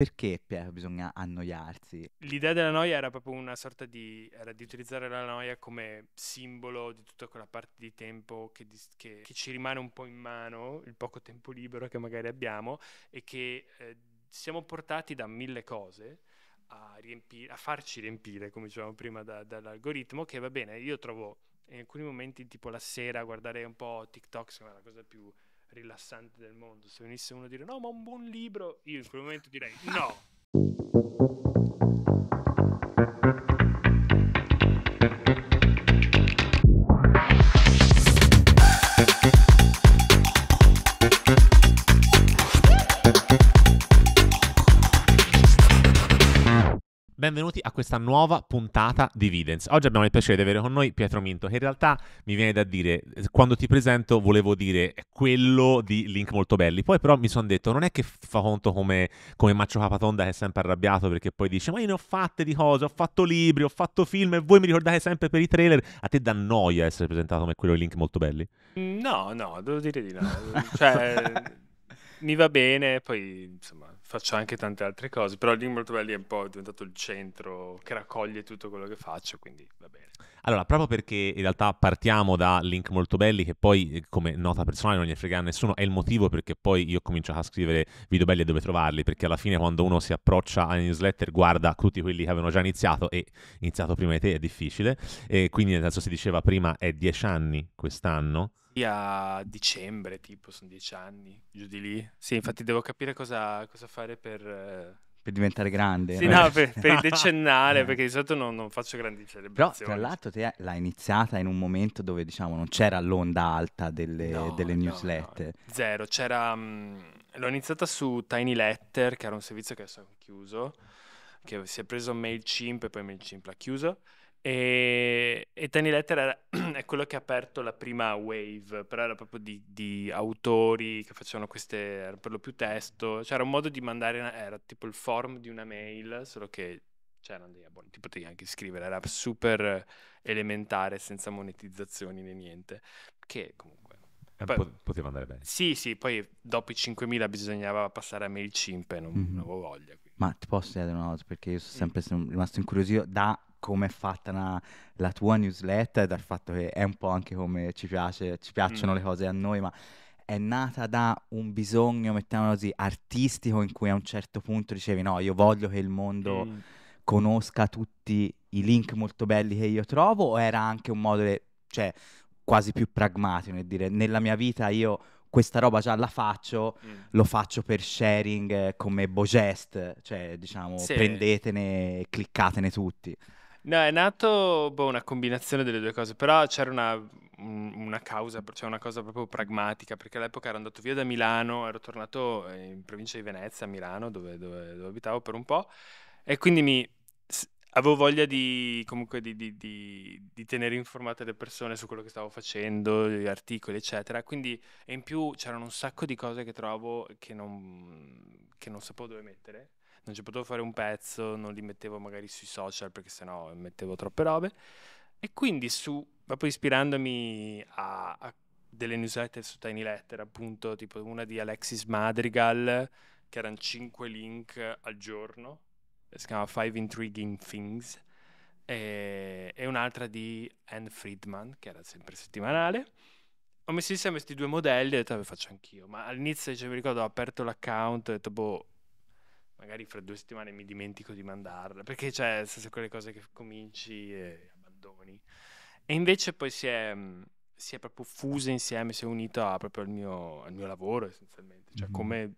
Perché Piero, bisogna annoiarsi? L'idea della noia era proprio una sorta di... era di utilizzare la noia come simbolo di tutta quella parte di tempo che, di, che, che ci rimane un po' in mano, il poco tempo libero che magari abbiamo e che eh, siamo portati da mille cose a, riempire, a farci riempire, come dicevamo prima, da, dall'algoritmo, che va bene, io trovo in alcuni momenti tipo la sera guardare un po' TikTok, sembra la cosa più rilassante del mondo. Se venisse uno a dire no, ma un buon libro, io in quel momento direi no. benvenuti a questa nuova puntata di Vidence. Oggi abbiamo il piacere di avere con noi Pietro Minto, che in realtà mi viene da dire, quando ti presento volevo dire quello di Link Molto Belli, poi però mi sono detto, non è che fa conto come, come Maccio Capatonda che è sempre arrabbiato perché poi dice, ma io ne ho fatte di cose, ho fatto libri, ho fatto film e voi mi ricordate sempre per i trailer, a te dà noia essere presentato come quello di Link Molto Belli? Mm, no, no, devo dire di no, cioè mi va bene, poi insomma faccio anche tante altre cose, però Link Molto Belli è un po' diventato il centro che raccoglie tutto quello che faccio, quindi va bene. Allora, proprio perché in realtà partiamo da Link Molto Belli, che poi eh, come nota personale non gli frega a nessuno, è il motivo perché poi io comincio a scrivere video belli e dove trovarli, perché alla fine quando uno si approccia alla newsletter guarda tutti quelli che avevano già iniziato e iniziato prima di te è difficile, e quindi nel senso si diceva prima è dieci anni quest'anno, a dicembre, tipo, sono dieci anni, giù di lì. Sì, infatti devo capire cosa, cosa fare per... Eh, per diventare grande. Sì, no, per, per il decennale, eh. perché di solito non, non, faccio grandi celebrazioni. Però, tra l'altro, te l'hai iniziata in un momento dove, diciamo, non c'era l'onda alta delle, no, delle no, newsletter. No. Zero, c'era... Mh, mm, l'ho iniziata su Tiny Letter, che era un servizio che adesso ho chiuso, che si è preso MailChimp e poi MailChimp l'ha chiuso e, e Tiny Letter era, è quello che ha aperto la prima wave, però era proprio di, di autori che facevano queste, per lo più testo, cioè era un modo di mandare, una, era tipo il form di una mail, solo che c'erano dei abbonati, ti potevi anche scrivere, era super elementare, senza monetizzazioni né niente, che comunque... Eh, poi, poteva andare bene. Sì, sì, poi dopo i 5.000 bisognava passare a MailChimp e non, mm-hmm. non avevo voglia. Quindi. Ma ti posso chiedere una cosa, perché io sono sempre mm. rimasto incuriosito da come è fatta una, la tua newsletter, dal fatto che è un po' anche come ci piace, ci piacciono mm. le cose a noi, ma è nata da un bisogno, mettiamolo così, artistico in cui a un certo punto dicevi no, io voglio che il mondo mm. conosca tutti i link molto belli che io trovo o era anche un modo, de, cioè, quasi più pragmatico nel dire nella mia vita io questa roba già la faccio, mm. lo faccio per sharing eh, come Bogest, cioè diciamo sì. prendetene e cliccatene tutti. No, è nato boh, una combinazione delle due cose, però c'era una, una causa, cioè una cosa proprio pragmatica, perché all'epoca ero andato via da Milano, ero tornato eh, in provincia di Venezia, a Milano, dove, dove, dove abitavo per un po', e quindi mi, avevo voglia di, comunque di, di, di, di, tenere informate le persone su quello che stavo facendo, gli articoli, eccetera. Quindi, e in più c'erano un sacco di cose che trovo che non, che non sapevo dove mettere non ci potevo fare un pezzo, non li mettevo magari sui social perché sennò mettevo troppe robe. E quindi su, proprio ispirandomi a, a delle newsletter su Tiny Letter, appunto, tipo una di Alexis Madrigal, che erano 5 link al giorno, si chiama Five Intriguing Things, e, e un'altra di Anne Friedman, che era sempre settimanale ho messo insieme questi due modelli e ho detto, ah, faccio anch'io. Ma all'inizio, cioè, mi ricordo, ho aperto l'account, e ho detto, boh, magari fra due settimane mi dimentico di mandarla, perché cioè, se sono quelle cose che cominci e abbandoni. E invece poi si è, mm, si è proprio fusa insieme, si è unita proprio al mio, al mio lavoro essenzialmente, cioè mm-hmm. come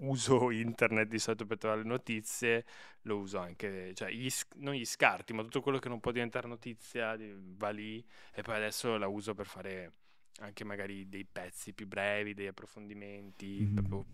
uso internet di solito per trovare le notizie, lo uso anche, cioè gli, non gli scarti, ma tutto quello che non può diventare notizia va lì e poi adesso la uso per fare anche magari dei pezzi più brevi, dei approfondimenti, mm-hmm. proprio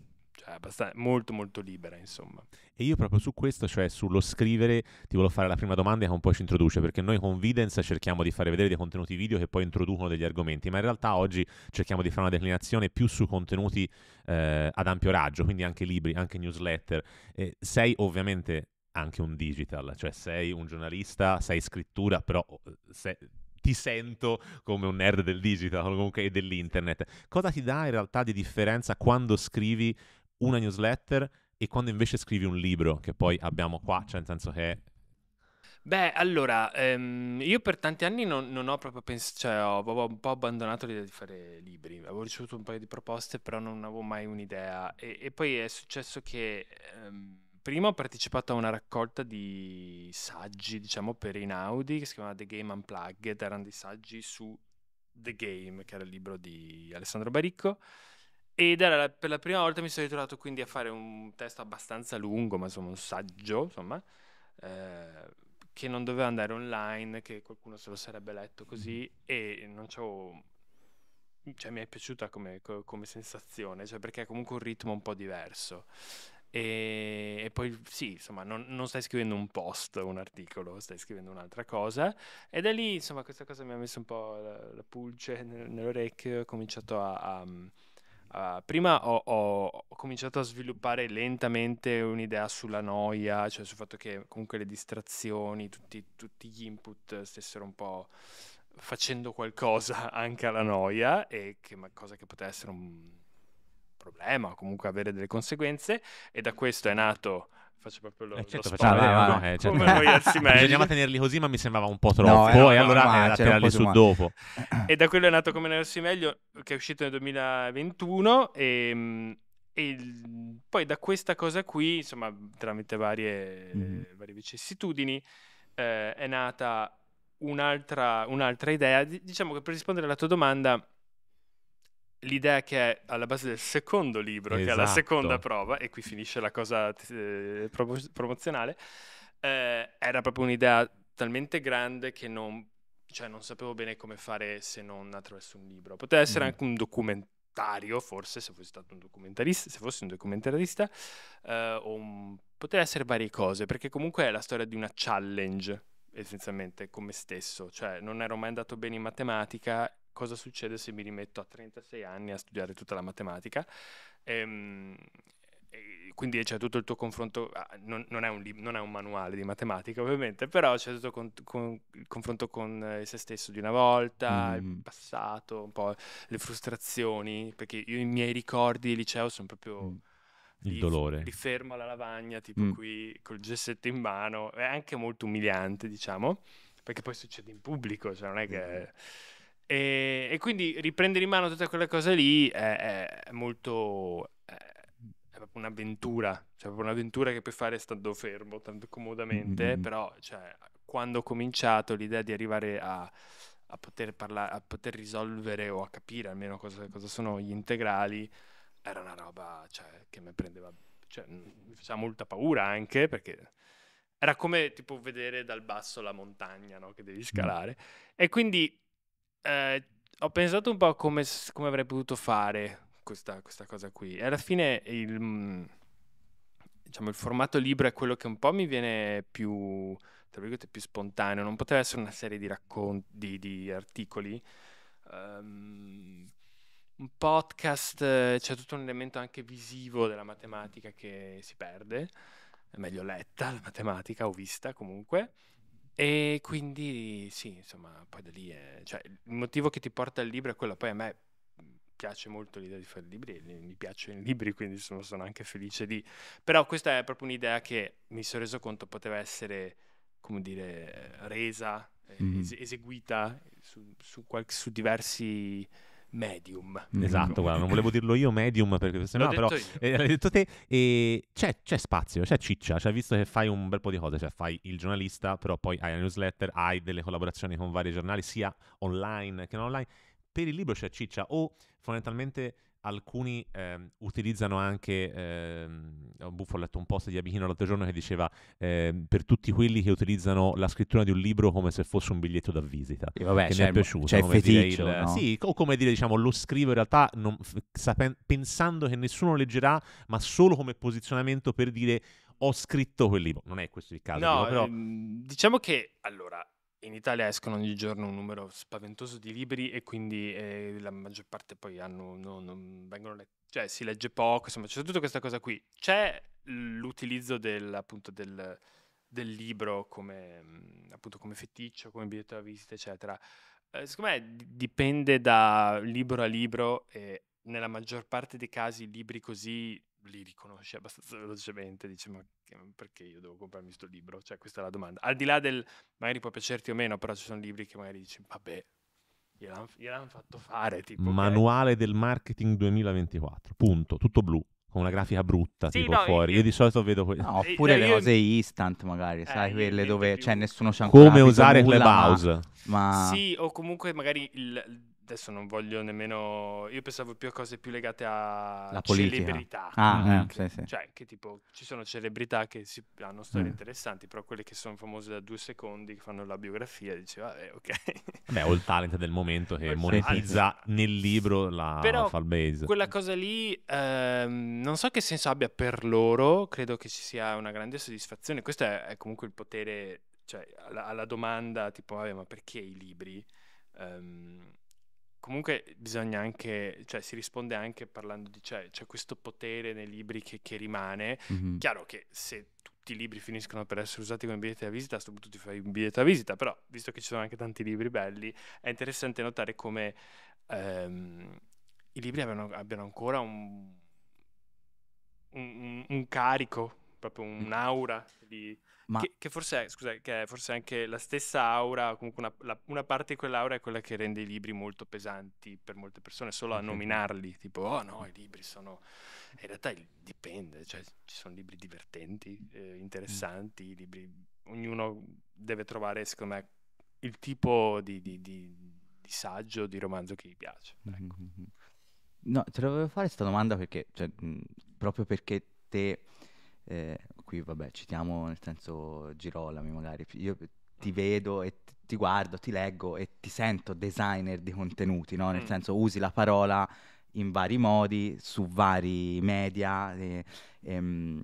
cioè, molto molto libera insomma. E io proprio su questo, cioè sullo scrivere, ti volevo fare la prima domanda che un po' ci introduce, perché noi con Vidence cerchiamo di fare vedere dei contenuti video che poi introducono degli argomenti, ma in realtà oggi cerchiamo di fare una declinazione più su contenuti eh, ad ampio raggio, quindi anche libri, anche newsletter. Eh, sei ovviamente anche un digital, cioè sei un giornalista, sei scrittura, però oh, sei, ti sento come un nerd del digital comunque, e dell'internet. Cosa ti dà in realtà di differenza quando scrivi una newsletter e quando invece scrivi un libro, che poi abbiamo qua, cioè nel senso che... Beh, allora, ehm, io per tanti anni non, non ho proprio pensato, cioè ho, ho, un po' abbandonato l'idea di fare libri, avevo ricevuto un paio di proposte, però non avevo mai un'idea. E, e poi è successo che ehm, prima ho partecipato a una raccolta di saggi, diciamo, per Inaudi, che si chiamava The Game Unplugged, erano dei saggi su The Game, che era il libro di Alessandro Baricco. Ed era la- per la prima volta mi sono ritrovato quindi a fare un testo abbastanza lungo, ma insomma un saggio, insomma, eh, che non doveva andare online, che qualcuno se lo sarebbe letto così mm-hmm. e non c'ho... Cioè, mi è piaciuta come, come sensazione, cioè, perché è comunque un ritmo un po' diverso. E, e poi sì, insomma, non, non stai scrivendo un post, un articolo, stai scrivendo un'altra cosa. E da lì, insomma, questa cosa mi ha messo un po' la, la pulce nel- nell'orecchio, ho cominciato a, a Uh, prima ho, ho, ho, cominciato a sviluppare lentamente un'idea sulla noia, cioè sul fatto che comunque le distrazioni, tutti, tutti gli input stessero un po' facendo qualcosa anche alla noia, e che, cosa che poteva essere un problema o comunque avere delle conseguenze, e da questo è nato faccio proprio lo, eh certo, lo facciamo vedere, no, eh, certo. come annoiarsi meglio. Bisognava tenerli così, ma mi sembrava un po' troppo. No, e allora eh, ma, era tenerli su dopo. E da quello è nato Come annoiarsi meglio, che è uscito nel 2021 ehm, e... E poi da questa cosa qui, insomma, tramite varie, mm. varie vicissitudini, eh, è nata un'altra, un'altra idea. Diciamo che per rispondere alla tua domanda, l'idea che è alla base del secondo libro, esatto. che è la esatto. seconda prova, e qui finisce la cosa eh, promozionale, eh, era proprio un'idea talmente grande che non, cioè, non, sapevo bene come fare se non attraverso un libro. Poteva essere mm. anche un documentario, forse, se fossi stato un documentarista, se fossi un documentarista, eh, un... poteva essere varie cose, perché comunque è la storia di una challenge essenzialmente con me stesso, cioè non ero mai andato bene in matematica cosa succede se mi rimetto a 36 anni a studiare tutta la matematica. Ehm, quindi c'è tutto il tuo confronto, ah, non, non, è un, non, è un manuale di matematica ovviamente, però c'è tutto con, con, il confronto con eh, se stesso di una volta, mm. il mm-hmm. passato, un po' le frustrazioni, perché io, i miei ricordi di liceo sono proprio... Mm. Il dolore. Li fermo alla lavagna, tipo mm. qui, col gessetto in mano, è anche molto umiliante, diciamo, perché poi succede in pubblico, cioè non è che... Mm-hmm. E, e, quindi riprendere in mano tutte quelle cose lì è, è molto... È, è proprio un'avventura, cioè proprio un'avventura che puoi fare stando fermo, tanto comodamente, mm-hmm. però cioè, quando ho cominciato l'idea di arrivare a, a poter parlare, a poter risolvere o a capire almeno cosa, cosa sono gli integrali, era una roba cioè, che mi prendeva, cioè, mi faceva molta paura anche perché era come tipo vedere dal basso la montagna no? che devi mm. scalare. E quindi eh, ho pensato un po' come, come avrei potuto fare questa, questa, cosa qui. E alla fine il, mm, diciamo, il formato libro è quello che un po' mi viene più, tra virgolette, più spontaneo. Non poteva essere una serie di racconti, di, articoli. Um, un podcast, eh, c'è tutto un elemento anche visivo della matematica che si perde, è meglio letta la matematica o vista comunque. E quindi sì, insomma, poi da lì è... Cioè, il motivo che ti porta al libro è quello, poi a me mhmm, piace molto l'idea di fare libri, mi piacciono i libri, quindi sono, sono anche felice di... Però questa è proprio un'idea che mi sono reso conto poteva essere, come dire, resa, mm es- eseguita su, su, qual- su diversi medium. Mm-hmm. Esatto, guarda, non volevo dirlo io medium perché se no, però eh, l'hai detto te e c'è, c'è, spazio, c'è ciccia, cioè visto che fai un bel po' di cose, cioè fai il giornalista, però poi hai la newsletter, hai delle collaborazioni con vari giornali sia online che non online. Per il libro c'è ciccia o fondamentalmente alcuni ehm, utilizzano anche, ehm, buffo, ho letto un post di Abichino l'altro giorno che diceva ehm, per tutti quelli che utilizzano la scrittura di un libro come se fosse un biglietto da visita, e vabbè, che mi cioè, è piaciuto. C'è cioè, come feticcio, il, no? Sì, o come dire, diciamo, lo scrivo in realtà non, sapen, pensando che nessuno leggerà, ma solo come posizionamento per dire ho scritto quel libro. Non è questo il caso, no, però... Ehm, diciamo che, allora, in Italia escono ogni giorno un numero spaventoso di libri e quindi eh, la maggior parte poi hanno, non, non vengono letti, cioè si legge poco, insomma c'è tutta questa cosa qui. C'è l'utilizzo del, appunto, del, del libro come, mm, appunto, come feticcio, come biglietto da visita, eccetera. Eh, secondo me dipende da libro a libro e nella maggior parte dei casi libri così li riconosce abbastanza velocemente, dice ma perché io devo comprarmi questo libro? Cioè questa è la domanda. Al di là del magari può piacerti o meno, però ci sono libri che magari dici vabbè, gliel'hanno, gliel'han fatto fare. Tipo, Manuale okay. del marketing 2024, punto, tutto blu con una grafica brutta sì, tipo no, fuori. Io, io, di solito vedo que- no, eh, oppure eh, le cose instant magari, eh, sai, quelle dove più. cioè, nessuno c'ha ancora Come usare Clubhouse. Ma, ma... Sì, o comunque magari il, adesso non voglio nemmeno. Io pensavo più a cose più legate a La politica. celebrità. Ah, eh, sì, sì. Cioè, che tipo ci sono celebrità che si, hanno storie eh. interessanti, però quelle che sono famose da due secondi, che fanno la biografia, dice vabbè, ok. Beh, ho il talent del momento che monetizza nel libro la però Quella cosa lì, ehm, non so che senso abbia per loro, credo che ci sia una grande soddisfazione. Questo è, è comunque il potere, cioè alla, alla domanda tipo, vabbè, ma perché i libri? Um, comunque bisogna anche, cioè si risponde anche parlando di, cioè c'è questo potere nei libri che, che rimane, mm-hmm. chiaro che se tutti i libri finiscono per essere usati come biglietti da visita, a questo punto ti fai un biglietto da visita, però visto che ci sono anche tanti libri belli, è interessante notare come ehm, i libri abbiano, abbiano ancora un, un, un, carico, proprio mm. un'aura di... Ma... Che, che, forse è, scusa, che è forse anche la stessa aura, comunque una, la, una, parte di quell'aura è quella che rende i libri molto pesanti per molte persone, solo a nominarli, tipo oh no, i libri sono... In realtà dipende, cioè ci sono libri divertenti, eh, interessanti, mm. libri... ognuno deve trovare secondo me il tipo di, di, di, di saggio, di romanzo che gli piace. Ecco. No, te la volevo fare questa domanda perché, cioè, mh, proprio perché te eh, qui vabbè citiamo nel senso Girolami magari, io ti vedo e t- ti guardo, ti leggo e ti sento designer di contenuti, no? nel mm. senso usi la parola in vari modi, su vari media, eh, ehm,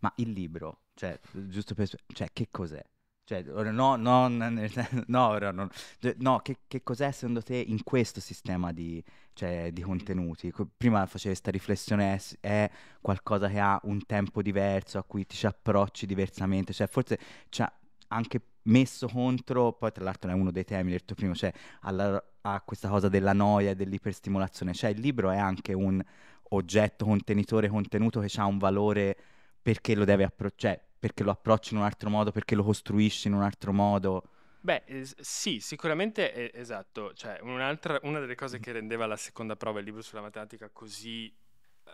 ma il libro, cioè, giusto per... cioè che cos'è? Cioè, no, no, no, no, no che, che, cos'è secondo te in questo sistema di, cioè, di contenuti? Prima facevi questa riflessione, è, qualcosa che ha un tempo diverso, a cui ti ci approcci diversamente, cioè forse ci ha anche messo contro, poi tra l'altro è uno dei temi, l'ho detto prima, cioè alla, a questa cosa della noia e dell'iperstimolazione, cioè il libro è anche un oggetto, contenitore, contenuto che ha un valore perché lo deve approcciare, cioè, perché lo approcci in un altro modo, perché lo costruisci in un altro modo. Beh, sì, sicuramente è- esatto. Cioè, una delle cose che rendeva la seconda prova il libro sulla matematica così eh,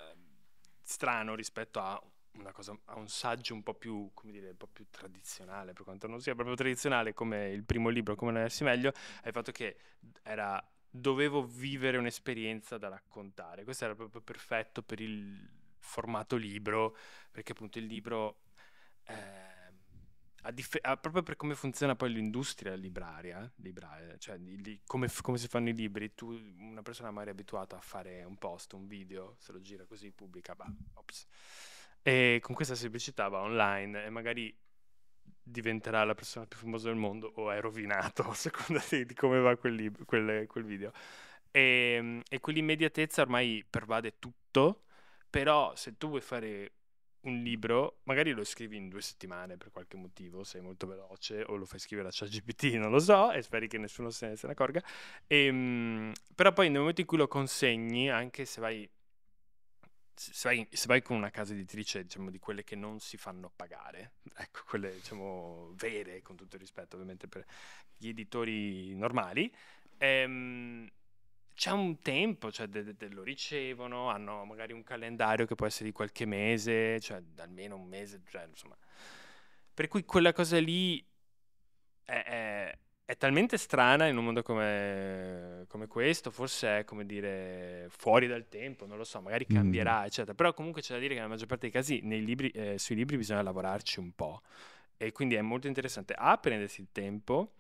strano rispetto a Cosa, ha un saggio un po' più, come dire, un po' più tradizionale, per quanto non sia proprio tradizionale come il primo libro, come lo essi meglio, è il fatto che era, dovevo vivere un'esperienza da raccontare. Questo era proprio perfetto per il formato libro, perché appunto il libro eh, a dif- a, proprio per come funziona poi l'industria libraria, libraria cioè di, di, come, f- come, si fanno i libri, tu, una persona magari abituata a fare un post, un video, se lo gira così, pubblica, bah, ops. e con questa semplicità va online e magari diventerà la persona più famosa del mondo o è rovinato a seconda di, di come va quel, lib- quel, quel video. E, ehm, e quell'immediatezza ormai pervade tutto, però se tu vuoi fare un libro, magari lo scrivi in due settimane per qualche motivo, sei molto veloce, o lo fai scrivere a ChatGPT, non lo so, e speri che nessuno se ne, se ne accorga. E, ehm, però poi nel momento in cui lo consegni, anche se vai, se vai, se vai con una casa editrice, diciamo, di quelle che non si fanno pagare, ecco, quelle, diciamo, vere, con tutto il rispetto ovviamente per gli editori normali, ehm, c'è un tempo, cioè de- de- lo ricevono, hanno magari un calendario che può essere di qualche mese, cioè almeno un mese, cioè, insomma. Per cui quella cosa lì è, è, è talmente strana in un mondo come, come, questo, forse è come dire fuori dal tempo, non lo so, magari mm. cambierà, mm. eccetera. Però comunque c'è da dire che nella maggior parte dei casi libri, eh, sui libri bisogna lavorarci un po'. E quindi è molto interessante A prendersi il tempo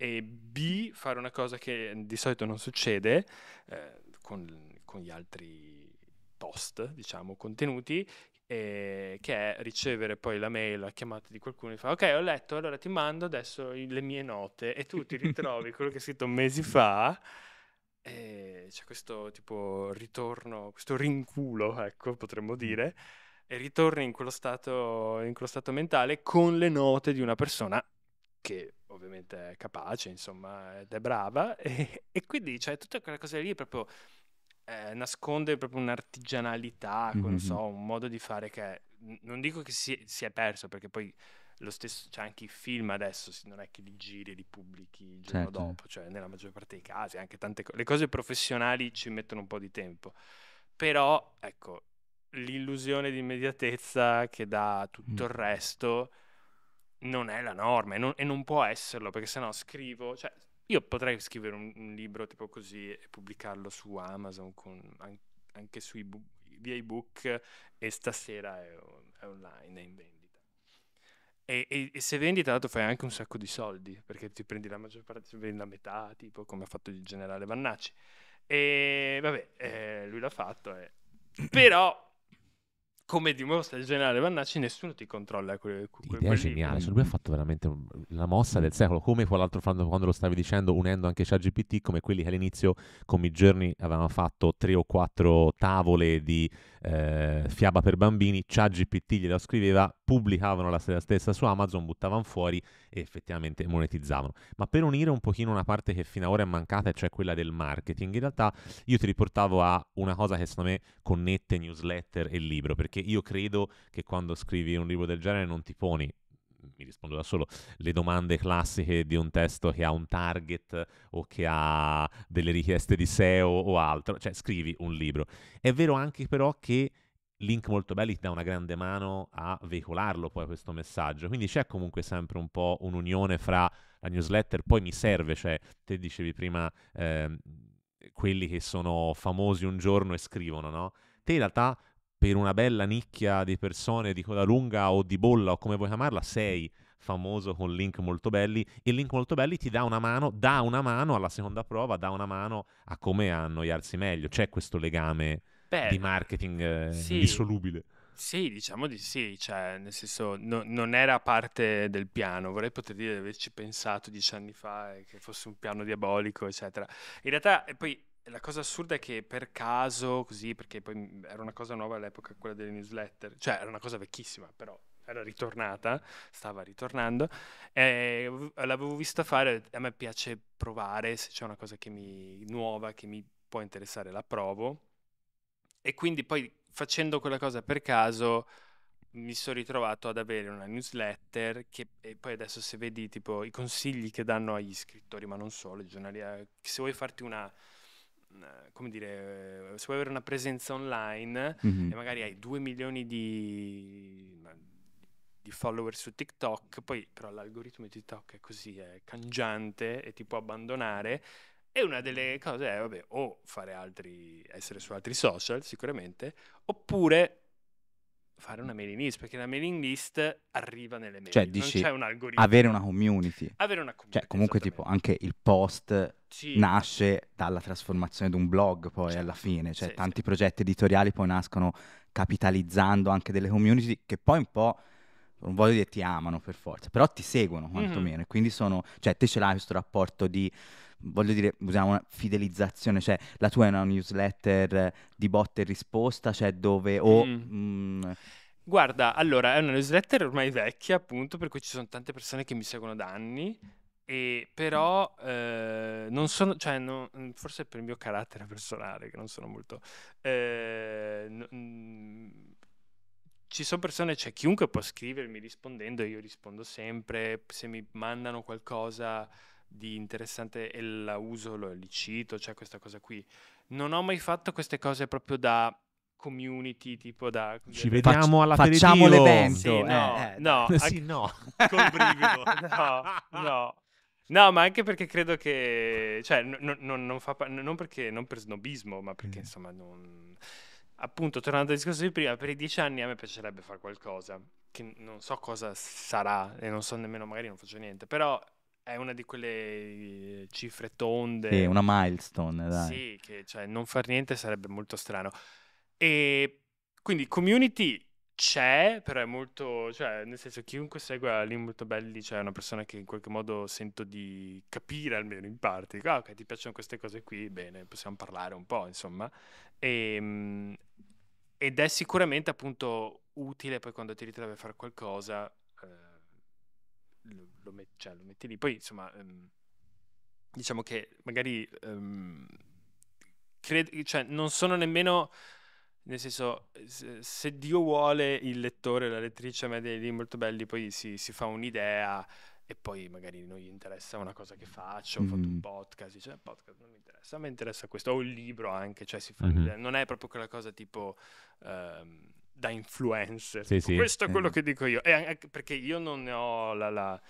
e B fare una cosa che di solito non succede eh, con, con, gli altri post, diciamo, contenuti, eh, che è ricevere poi la mail, la chiamata di qualcuno e fa ok ho letto, allora ti mando adesso le mie note e tu ti ritrovi quello che hai scritto mesi fa e c'è questo tipo ritorno, questo rinculo, ecco, potremmo mm. dire, e ritorni in quello stato, in quello stato mentale con le note di una persona che ovviamente è capace, insomma, ed è brava, e, e quindi cioè, tutta quella cosa lì proprio eh, nasconde proprio un'artigianalità, mm-hmm. con, so, un modo di fare che non dico che si, si è perso, perché poi lo stesso, c'è cioè, anche i film adesso, non è che li giri e li pubblichi il giorno certo. dopo, cioè nella maggior parte dei casi, anche tante cose, le cose professionali ci mettono un po' di tempo, però ecco, l'illusione di immediatezza che dà tutto mm. il resto non è la norma e non, e non può esserlo perché sennò scrivo, cioè io potrei scrivere un, un libro tipo così e pubblicarlo su Amazon con, anche su ebook, via ebook e stasera è, è online, è in vendita. E, e, e, se vendi, tra l'altro, fai anche un sacco di soldi perché ti prendi la maggior parte, vendi la metà, tipo come ha fatto il generale Vannacci. E vabbè, eh, lui l'ha fatto. Eh. Però come dimostra il generale Vannacci, nessuno ti controlla. Que- que- L'idea è geniale, cioè lui ha fatto veramente la mossa del secolo, come quell'altro l'altro quando lo stavi dicendo, unendo anche ChatGPT, come quelli che all'inizio con i giorni avevano fatto tre o quattro tavole di eh, fiaba per bambini, ChatGPT gliela scriveva, pubblicavano la stessa su Amazon, buttavano fuori e effettivamente monetizzavano. Ma per unire un pochino una parte che fino ad ora è mancata, cioè quella del marketing, in realtà io ti riportavo a una cosa che secondo me connette newsletter e libro, perché io credo che quando scrivi un libro del genere non ti poni mi rispondo da solo, le domande classiche di un testo che ha un target o che ha delle richieste di SEO o altro, cioè scrivi un libro. È vero anche però che link molto belli ti dà una grande mano a veicolarlo poi questo messaggio. Quindi c'è comunque sempre un po' un'unione fra la newsletter, poi mi serve, cioè te dicevi prima eh, quelli che sono famosi un giorno e scrivono, no? Te in realtà per una bella nicchia di persone di coda lunga o di bolla o come vuoi chiamarla sei famoso con link molto belli e link molto belli ti dà una mano, dà una mano alla seconda prova, dà una mano a come annoiarsi meglio. C'è questo legame Beh, di marketing eh, sì, dissolubile. Sì, diciamo di sì, cioè, nel senso no, non era parte del piano, vorrei poter dire di averci pensato dieci anni fa e che fosse un piano diabolico, eccetera. In realtà, e poi la cosa assurda è che per caso, così, perché poi era una cosa nuova all'epoca quella delle newsletter, cioè era una cosa vecchissima, però era ritornata, stava ritornando, l'avevo vista fare, a me piace provare se c'è una cosa che mi, nuova, che mi può interessare, la provo e quindi poi facendo quella cosa per caso mi sono ritrovato ad avere una newsletter che e poi adesso se vedi tipo i consigli che danno agli scrittori, ma non solo, i giornali, eh, se vuoi farti una, una come dire, eh, se vuoi avere una presenza online mm-hmm. e magari hai 2 milioni di, di, follower su TikTok, poi però l'algoritmo di TikTok è così, è cangiante e ti può abbandonare, e una delle cose è, eh, vabbè, o fare altri, essere su altri social sicuramente, oppure fare una mailing list, perché la mailing list arriva nelle mail, cioè, dici, c'è un algoritmo. Avere una community. Avere una cioè, community. Cioè, comunque tipo anche il post sì. nasce dalla trasformazione di un blog poi sì. Certo. alla fine, cioè sì, tanti progetti editoriali poi nascono capitalizzando anche delle community che poi un po' non voglio dire ti amano per forza, però ti seguono mm-hmm. quantomeno, mm-hmm. e quindi sono, cioè te ce l'hai questo rapporto di voglio dire, usiamo una fidelizzazione, cioè la tua è una newsletter eh, di botte e risposta, cioè dove o... Mm. Mh... Mm, Guarda, allora è una newsletter ormai vecchia, appunto, per cui ci sono tante persone che mi seguono da anni. E però eh, non sono, cioè, no, mm, forse per il mio carattere personale, che non sono molto. Eh, n- mm, ci sono persone, cioè, chiunque può scrivermi rispondendo, io rispondo sempre. Se mi mandano qualcosa di interessante e la uso, lo licito, cioè questa cosa qui. Non ho mai fatto queste cose proprio da community, tipo da... Ci vediamo alla Facciamo l'evento. Sì, no, eh, eh. no. Sì, no. Col No, no. No, ma anche perché credo che... Cioè, non, non, non, fa, non perché, non per snobismo, ma perché mm. insomma non... Appunto, tornando al discorso di prima, per i dieci anni a me piacerebbe fare qualcosa che non so cosa sarà e non so nemmeno, magari non faccio niente, però è una di quelle eh, cifre tonde. Sì, una milestone, dai. Sì, che cioè, non far niente sarebbe molto strano. E quindi community c'è, però è molto, cioè, nel senso, chiunque segue lì molto belli, cioè, è una persona che in qualche modo sento di capire almeno in parte, dico, ah, ok, ti piacciono queste cose qui, bene, possiamo parlare un po', insomma. E, ehm, ed è sicuramente appunto utile poi quando ti ritrovi a fare qualcosa lo, met- cioè, lo metti lì. Poi, insomma, ehm, diciamo che magari ehm, cred- cioè, non sono nemmeno. Nel senso, se, Dio vuole, il lettore, la lettrice, a dei libri molto belli, poi si, si fa un'idea e poi magari non gli interessa una cosa che faccio, ho fatto un mm-hmm. podcast, cioè podcast non mi interessa, a me interessa questo, o il libro anche, cioè si fa mm-hmm. non è proprio quella cosa tipo ehm, da influencer, sì, tipo, sì. questo è quello eh. che dico io, e anche perché io non ne ho la, la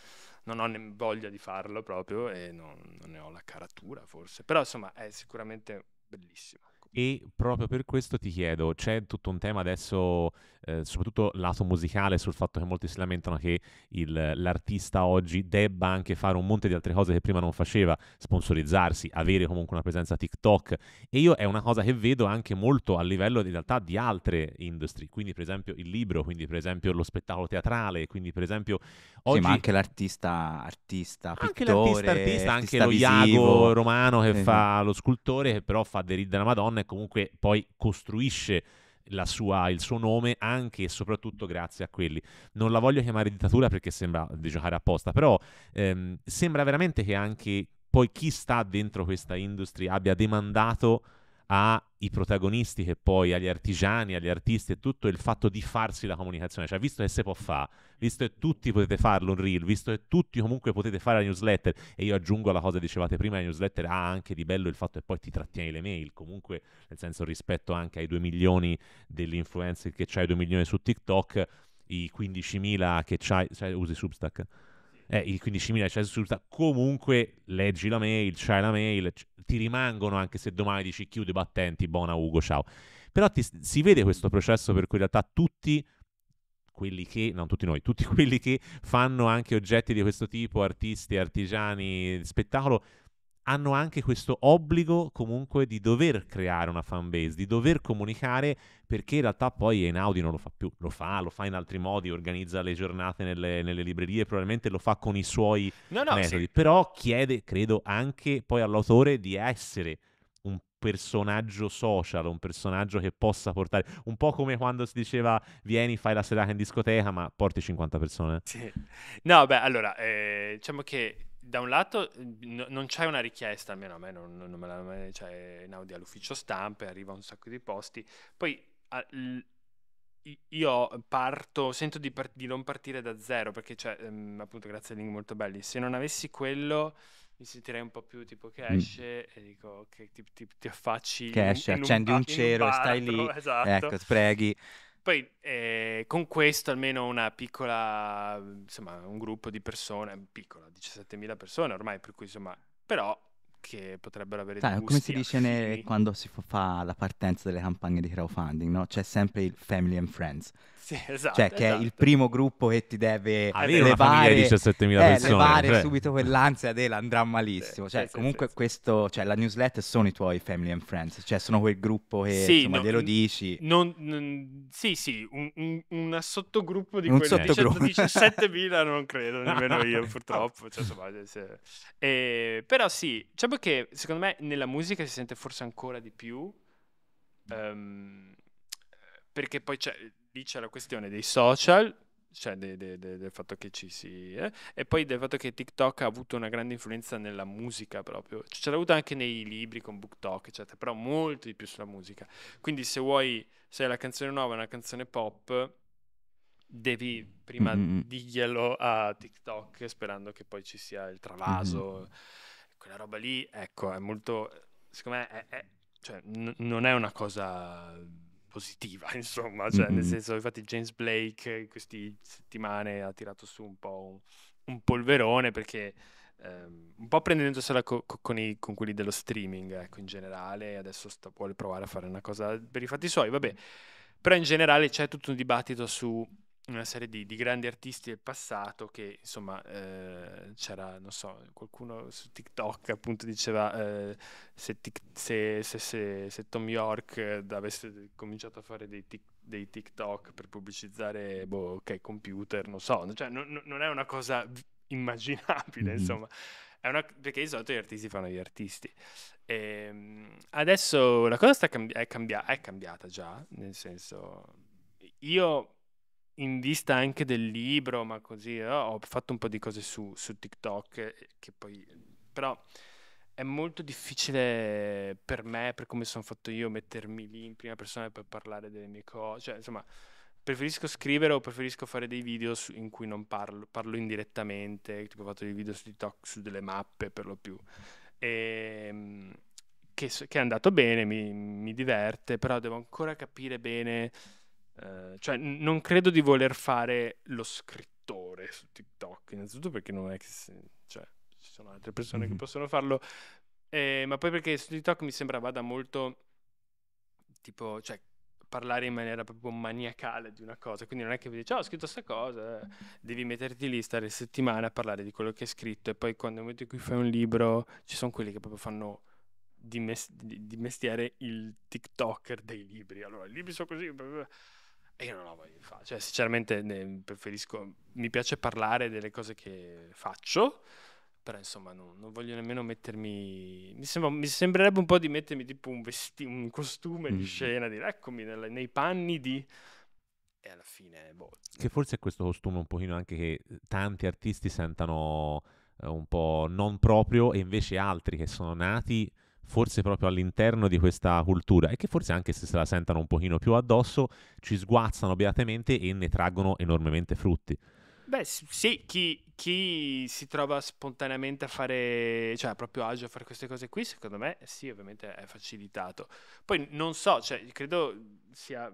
non ho ne- voglia di farlo proprio e non, non ne ho la caratura forse, però insomma è sicuramente bellissimo. E proprio per questo ti chiedo, c'è tutto un tema adesso, eh, soprattutto lato musicale, sul fatto che molti si lamentano che il- l'artista oggi debba anche fare un monte di altre cose che prima non faceva, sponsorizzarsi, avere comunque una presenza TikTok. E io è una cosa che vedo anche molto a livello in realtà di altre industrie, quindi per esempio il libro, quindi per esempio lo spettacolo teatrale, quindi per esempio Sì, ma anche l'artista, artista, anche l'artista pittore, artista, anche artista lo Iago romano che Eh, fa lo scultore, che però fa The reel della Madonna comunque poi costruisce sua, il suo nome anche e soprattutto grazie a quelli. Non la voglio chiamare dittatura perché sembra di giocare apposta, però ehm, sembra veramente che anche poi chi sta dentro questa industria abbia demandato ai protagonisti che poi, agli artigiani, agli artisti e tutto il fatto di farsi la comunicazione, cioè visto che si può fare, visto che tutti potete farlo un reel, visto che tutti comunque potete fare la newsletter e io aggiungo la cosa che dicevate prima, la newsletter ha anche di bello il fatto che poi ti trattieni le mail, comunque nel senso rispetto anche ai 2 milioni dell'influencer che c'hai, 2 milioni su TikTok, i 15.000 che c'hai, cioè, usi Substack? eh, il 15.000 c'è risulta, comunque leggi la mail, c'hai la mail, c- ti rimangono anche se domani dici chiudi, i battenti, buona Ugo, ciao. Però ti, si vede questo processo per cui in realtà tutti quelli che, non tutti noi, tutti quelli che fanno anche oggetti di questo tipo, artisti, artigiani, spettacolo, hanno anche questo obbligo comunque di dover creare una fanbase, di dover comunicare perché in realtà poi Einaudi non lo fa più, lo fa, lo fa in altri modi, organizza le giornate nelle, nelle librerie, probabilmente lo fa con i suoi no, no, metodi, sì. però chiede, credo, anche poi all'autore di essere un personaggio social, un personaggio che possa portare, un po' come quando si diceva vieni, fai la serata in discoteca, ma porti 50 persone. Sì. No, beh, allora, eh, diciamo che da un lato mhmm, n- non c'è una richiesta, almeno a me non, non me la me, cioè, in Audi all'ufficio stampe, arriva un sacco di posti, poi a, l- io parto, sento di, par- di, non partire da zero, perché c'è ehm, appunto grazie a Link molto belli, se non avessi quello mi sentirei un po' più tipo che mm. esce mm. e dico che ti, ti, ti affacci che esce, in, in accendi un, un cero, un baratro, stai lì, esatto. ecco, preghi poi eh, con questo almeno una piccola, insomma, un gruppo di persone, piccola, 17.000 persone ormai, per cui insomma, però che potrebbero avere Sai, cioè, come si dice ne, quando si fa la partenza delle campagne di crowdfunding, no? C'è sempre il family and friends. Sì, esatto, cioè, che esatto. è il esatto. primo gruppo che ti deve ah, levare, di 17.000 eh, persone, levare cioè. subito quell'ansia della andrà malissimo. Sì, cioè, sì, comunque, questo, cioè, la newsletter sono i tuoi family and friends, cioè, sono quel gruppo che insomma, no, glielo dici. Non, non, sì, sì, un, un una sottogruppo di un quelli sottogruppo. 17.000, non credo, nemmeno io, purtroppo. Cioè, insomma, eh, però, sì, cioè, diciamo perché secondo me nella musica si sente forse ancora di più. Um, perché poi c'è c'è la questione dei social, cioè de, de, de, del fatto che ci si... Eh? e poi del fatto che TikTok ha avuto una grande influenza nella musica proprio, cioè, ce l'ha avuta anche nei libri con BookTok, eccetera, però molto di più sulla musica. Quindi se vuoi, se la canzone nuova è una canzone pop, devi prima mm-hmm. dirglielo a TikTok sperando che poi ci sia il travaso. Mm-hmm. Quella roba lì, ecco, è molto... Secondo me è, è, cioè, n- non è una cosa positiva, insomma, cioè, mm-hmm. nel senso, infatti James Blake in queste settimane ha tirato su un po' un, un polverone perché ehm, un po' prendendosela co- co- con, i, con, quelli dello streaming, ecco, in generale, adesso sta, vuole provare a fare una cosa per i fatti suoi, vabbè, però in generale c'è tutto un dibattito su una serie di, di, grandi artisti del passato che insomma eh, c'era non so qualcuno su TikTok appunto diceva eh, se, tic, se, se, se, Tom York eh, avesse cominciato a fare dei, tic, dei TikTok per pubblicizzare boh, ok computer non so cioè, non, non è una cosa immaginabile mm-hmm. insomma una, perché di solito gli artisti fanno gli artisti. E ehm, adesso la cosa cambi- è, cambi- è, cambiata già, nel senso, io in vista anche del libro, ma così eh, ho fatto un po' di cose su, su TikTok eh, che poi però è molto difficile per me, per come sono fatto io, mettermi lì in prima persona per parlare delle mie cose, cioè insomma preferisco scrivere o preferisco fare dei video su, in cui non parlo, parlo indirettamente, tipo ho fatto dei video su TikTok su delle mappe per lo più. E, ehm, che, che, è andato bene, mi, mi diverte, però devo ancora capire bene eh, cioè, n- non credo di voler fare lo scrittore su TikTok, innanzitutto perché non è che... Se, cioè, ci sono altre persone mm-hmm. che possono farlo, eh, ma poi perché su TikTok mi sembra vada molto... Tipo, cioè, parlare in maniera proprio maniacale di una cosa, quindi non è che vi dici, oh, ho scritto questa cosa, eh, devi metterti lì, stare settimane a parlare di quello che hai scritto e poi quando metti qui fai un libro, ci sono quelli che proprio fanno di, mes- di mestiere il TikToker dei libri, allora i libri sono così... Blah blah. E io non ho voglia di fare. Cioè, sinceramente, preferisco. Mi piace parlare delle cose che faccio. Però, insomma, non, non voglio nemmeno mettermi. Mi, sembra, mi, sembrerebbe un po' di mettermi tipo un, vesti... un costume di mm-hmm. scena, dire eccomi nel, nei panni di. E alla fine. Boh. Che forse è questo costume un pochino anche che tanti artisti sentano eh, un po' non proprio, e invece altri che sono nati forse proprio all'interno di questa cultura e che forse anche se se la sentono un pochino più addosso ci sguazzano beatamente e ne traggono enormemente frutti. Beh, sì, chi, chi si trova spontaneamente a fare, cioè proprio agio a fare queste cose qui, secondo me sì, ovviamente è facilitato. Poi non so, cioè, credo, sia,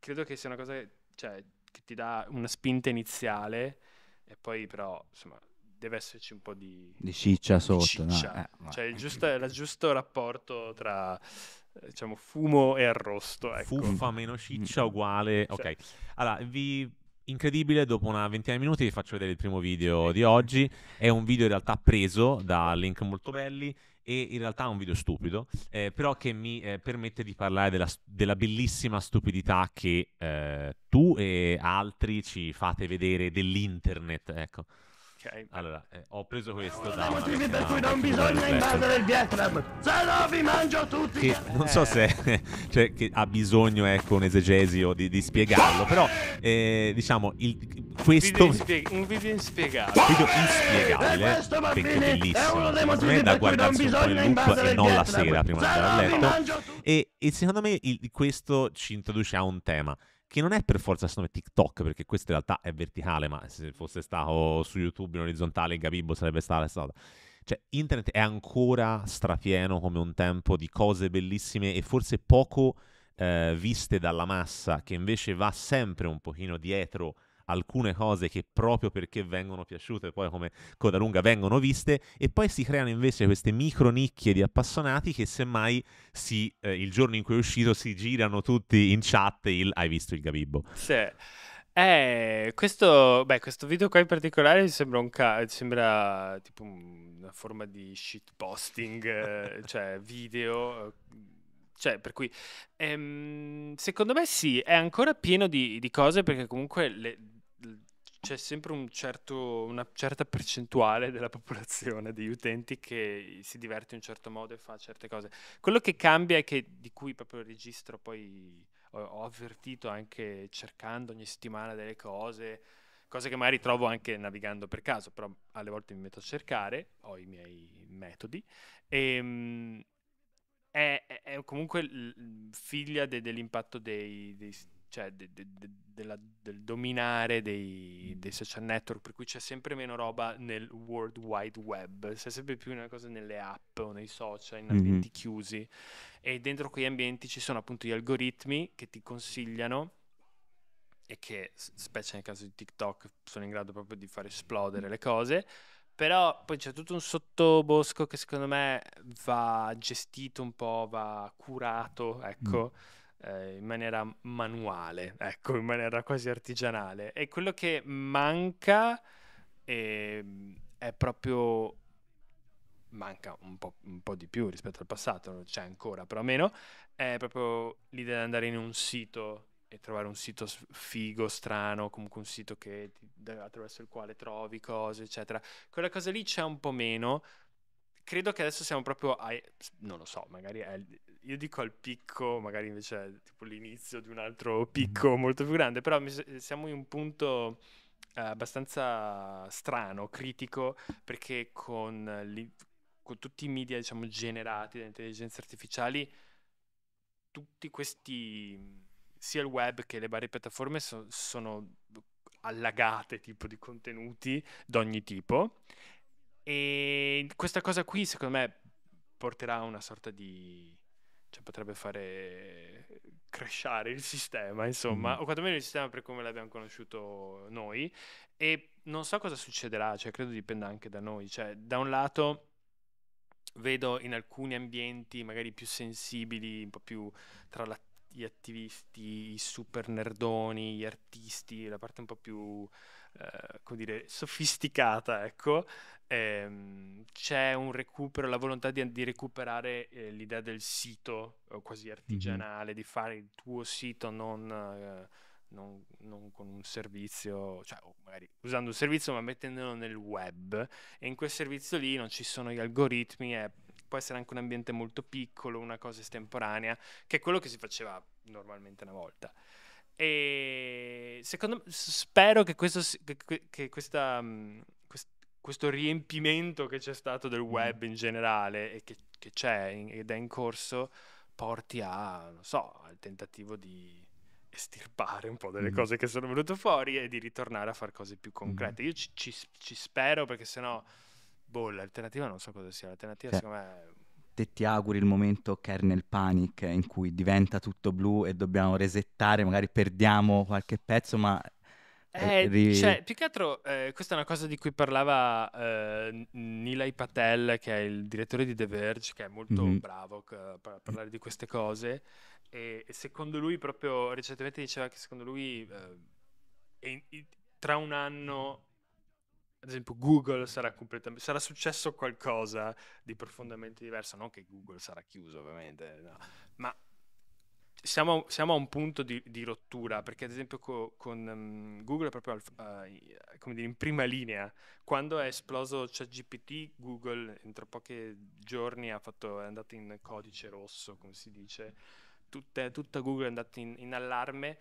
credo che sia una cosa che, cioè, che ti dà una spinta iniziale e poi però, insomma, deve esserci un po' di, di ciccia sotto. Di ciccia. No? Eh, Cioè il eh. giusto, il giusto rapporto tra eh, diciamo fumo e arrosto. Ecco. Fuffa meno ciccia mm. uguale. Cioè. Ok, allora vi incredibile, dopo una ventina di minuti vi faccio vedere il primo video di oggi. È un video in realtà preso da link molto belli e in realtà è un video stupido, eh, però che mi eh, permette di parlare della, della bellissima stupidità che eh, tu e altri ci fate vedere dell'internet, ecco. Ok. Allora, eh, ho preso questo da... Uno motivi per cui non bisogna invadere il Vietnam. Se no vi mangio tutti! Che, non so se... cioè, che ha bisogno, ecco, un esegesio di, di spiegarlo, però, eh, diciamo, il, questo... Un video, inspie- un video inspiegabile. Un video inspiegabile, eh, questo, perché È uno dei motivi è da guardarsi un po' in loop e non la sera prima di andare a letto. E, e secondo me il, questo ci introduce a un tema che non è per forza solo TikTok, perché questo in realtà è verticale, ma se fosse stato su YouTube in orizzontale, Gabibbo sarebbe stata, stata. Cioè, internet è ancora strapieno come un tempo di cose bellissime e forse poco eh, viste dalla massa, che invece va sempre un pochino dietro alcune cose che proprio perché vengono piaciute poi come coda lunga vengono viste e poi si creano invece queste micro nicchie di appassionati che semmai si, eh, il giorno in cui è uscito si girano tutti in chat il hai visto il Gabibbo. Sì. Eh, questo, beh, questo video qua in particolare sembra, un ca- sembra tipo una forma di shitposting, eh, cioè video eh, cioè, per cui ehm, secondo me sì, è ancora pieno di, di cose perché comunque le, c'è sempre un certo, una certa percentuale della popolazione, degli utenti che si diverte in un certo modo e fa certe cose. Quello che cambia è che, di cui proprio il registro poi ho, ho avvertito anche cercando ogni settimana delle cose, cose che magari trovo anche navigando per caso, però alle volte mi metto a cercare, ho i miei metodi, e, ehm, è, è, comunque figlia de, dell'impatto dei, dei, cioè de, de, de, della, del dominare dei, dei, social network, per cui c'è sempre meno roba nel World Wide Web, c'è sempre più una cosa nelle app o nei social, in mhm. ambienti mm-hmm. chiusi e dentro quegli ambienti ci sono appunto gli algoritmi che ti consigliano e che, specie nel caso di TikTok, sono in grado proprio di far esplodere le cose. Però poi c'è tutto un sottobosco che secondo me va gestito un po', va curato, mm. ecco. Mm eh, in maniera manuale, ecco, in maniera quasi artigianale. E quello che manca eh, è proprio manca un po', un po', di più rispetto al passato, non c'è ancora, però meno, è proprio l'idea di andare in un sito e trovare un sito figo, strano, comunque un sito che ti, attraverso il quale trovi cose, eccetera. Quella cosa lì c'è un po' meno. Credo che adesso siamo proprio ai, non lo so, magari è io dico al picco, magari invece è tipo l'inizio di un altro picco mm. molto più grande, però siamo in un punto eh, abbastanza strano, critico, perché con, li, con tutti i media diciamo, generati da intelligenze artificiali, tutti questi, sia il web che le varie piattaforme so, sono allagate tipo di contenuti d'ogni tipo. E questa cosa qui, secondo me, porterà a una sorta di cioè, potrebbe fare crashare il sistema, insomma, mm. o quantomeno il sistema per come l'abbiamo conosciuto noi. E non so cosa succederà, cioè, credo dipenda anche da noi. Cioè, da un lato vedo in alcuni ambienti magari più sensibili, un po' più tra la, gli attivisti, i super nerdoni, gli artisti, la parte un po' più eh, come dire, sofisticata, ecco, ehm, c'è un recupero, la volontà di, di recuperare eh, l'idea del sito eh, quasi mhm. artigianale, mm-hmm. di fare il tuo sito non... Eh, non, non, con un servizio, cioè magari usando un servizio ma mettendolo nel web e in quel servizio lì non ci sono gli algoritmi, è, può essere anche un ambiente molto piccolo, una cosa estemporanea, che è quello che si faceva normalmente una volta. E secondo me, spero che questo, che, che questa, mm, questo riempimento che c'è stato del mm. web in generale e che, che c'è ed è in corso porti a, non so, al tentativo di estirpare un po' delle mm. cose che sono venute fuori e di ritornare a fare cose più mm. concrete. Mm. Io ci, ci, ci, spero perché sennò, boh, l'alternativa non so cosa sia. L'alternativa, cioè. secondo me, È te ti auguri il momento kernel panic in cui diventa tutto blu e dobbiamo resettare, magari perdiamo qualche pezzo, ma... Eh, eh, ri... cioè, più che altro, eh, questa è una cosa di cui parlava eh, Nilay Patel, che è il direttore di The Verge, che è molto mm-hmm. bravo a parlare di queste cose, e, secondo lui, proprio recentemente diceva che secondo lui... Eh, in, in, tra un anno ad esempio Google sarà, sarà successo qualcosa di profondamente diverso, non che Google sarà chiuso ovviamente, no. ma siamo, siamo, a un punto di, di rottura, perché ad esempio co, con um, Google è proprio al, uh, dire, in prima linea, quando è esploso ChatGPT, Google entro pochi giorni fatto, è andato in codice rosso, come si dice, Tutte, tutta Google è andata in, in allarme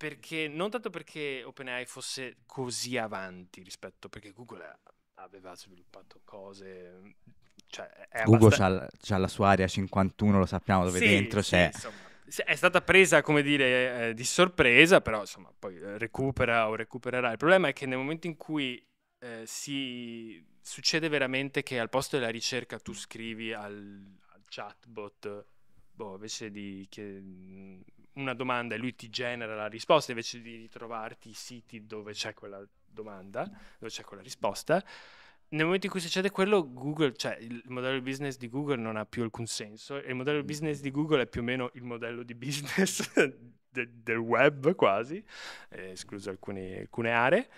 perché, non tanto perché OpenAI fosse così avanti rispetto, perché Google aveva sviluppato cose... Cioè Google abbastanza... ha la sua area 51, lo sappiamo dove sì, dentro sì, c'è... Insomma è stata presa, come dire, eh, di sorpresa, però insomma, poi eh, recupera o recupererà. Il problema è che nel momento in cui eh, si succede veramente che al posto della ricerca tu scrivi al, al chatbot, boh, invece di che, una domanda e lui ti genera la risposta invece di ritrovarti i siti dove c'è quella domanda, dove c'è quella risposta. Nel momento in cui succede quello, Google, cioè il modello di business di Google non ha più alcun senso e il modello di mm. business di Google è più o meno il modello di business de- del web quasi, eh, escluso alcune, alcune aree.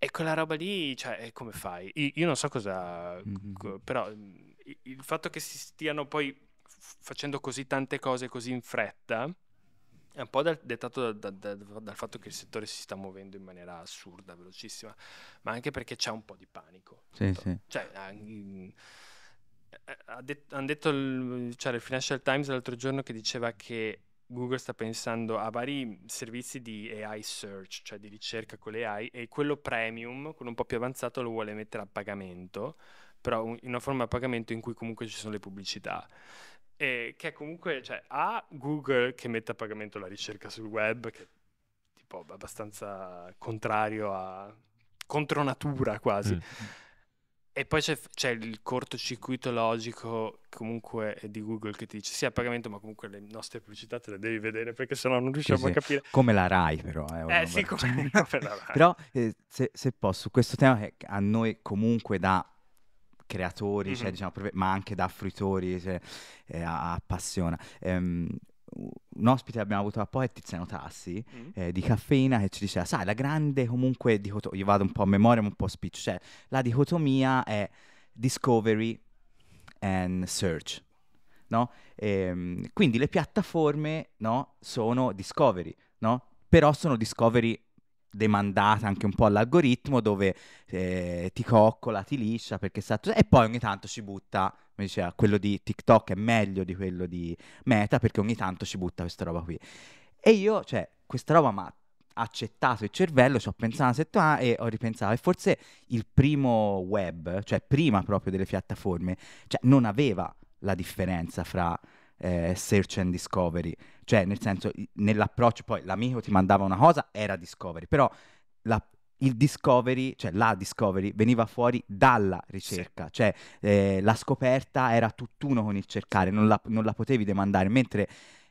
E quella roba lì, cioè, eh, come fai? Io, io non so cosa... Mm-hmm. Co- però mm, il, il fatto che si stiano poi facendo così tante cose così in fretta è un po' dal, dettato da, da, da, dal fatto che il settore si sta muovendo in maniera assurda, velocissima, ma anche perché c'è un po' di panico. Sì, sì. Cioè, hanno mm, eh, eh, ha det, han detto il, cioè, il Financial Times l'altro giorno che diceva che Google sta pensando a vari servizi di AI search, cioè di ricerca con le AI, e quello premium, quello un po' più avanzato, lo vuole mettere a pagamento, però in una forma a pagamento in cui comunque ci sono le pubblicità e che comunque, cioè, ha Google che mette a pagamento la ricerca sul web, che è tipo abbastanza contrario a... contro natura quasi. Mm. mm. E poi c'è, c'è, il cortocircuito logico comunque eh, di Google che ti dice sì a pagamento ma comunque le nostre pubblicità te le devi vedere perché sennò non riusciamo sì, a capire. Come la RAI però. Eh, eh sì, come la RAI. però eh, se, se, posso, questo tema che a noi comunque dà creatori, mm-hmm. cioè, diciamo, ma anche da fruitori, cioè, eh, appassiona. Ehm, un ospite abbiamo avuto da poi Tiziano Tassi mm. eh, di Caffeina che ci diceva sai la grande comunque dicotomia io vado un po' a memoria ma un po' a spiccio cioè la dicotomia è discovery and search no? E, ehm, quindi le piattaforme no, sono discovery no? però sono discovery demandata anche un po' all'algoritmo dove eh, ti coccola, ti liscia perché sta... e poi ogni tanto ci butta come diceva, quello di TikTok è meglio di quello di Meta perché ogni tanto ci butta questa roba qui e io, cioè, questa roba mi ha accettato il cervello, ci ho pensato una settimana e ho ripensato, e forse il primo web, cioè prima proprio delle piattaforme, cioè non aveva la differenza fra eh, search and discovery. Cioè, nel senso, nell'approccio, poi l'amico ti mandava una cosa, era discovery, però la, il discovery, cioè la discovery, veniva fuori dalla ricerca, sì. cioè eh, la scoperta era tutt'uno con il cercare, non la, non la potevi demandare, mentre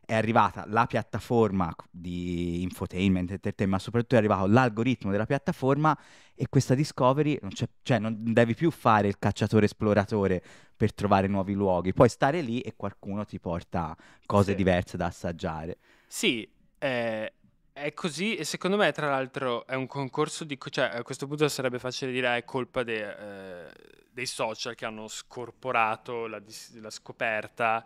è arrivata la piattaforma di infotainment, entertainment, ma soprattutto è arrivato l'algoritmo della piattaforma e questa discovery, non cioè non devi più fare il cacciatore esploratore per trovare nuovi luoghi, puoi stare lì e qualcuno ti porta cose sì. diverse da assaggiare. Sì, eh, è così e secondo me tra l'altro è un concorso di... cioè a questo punto sarebbe facile dire ah, è colpa de, eh, dei social che hanno scorporato la, la scoperta,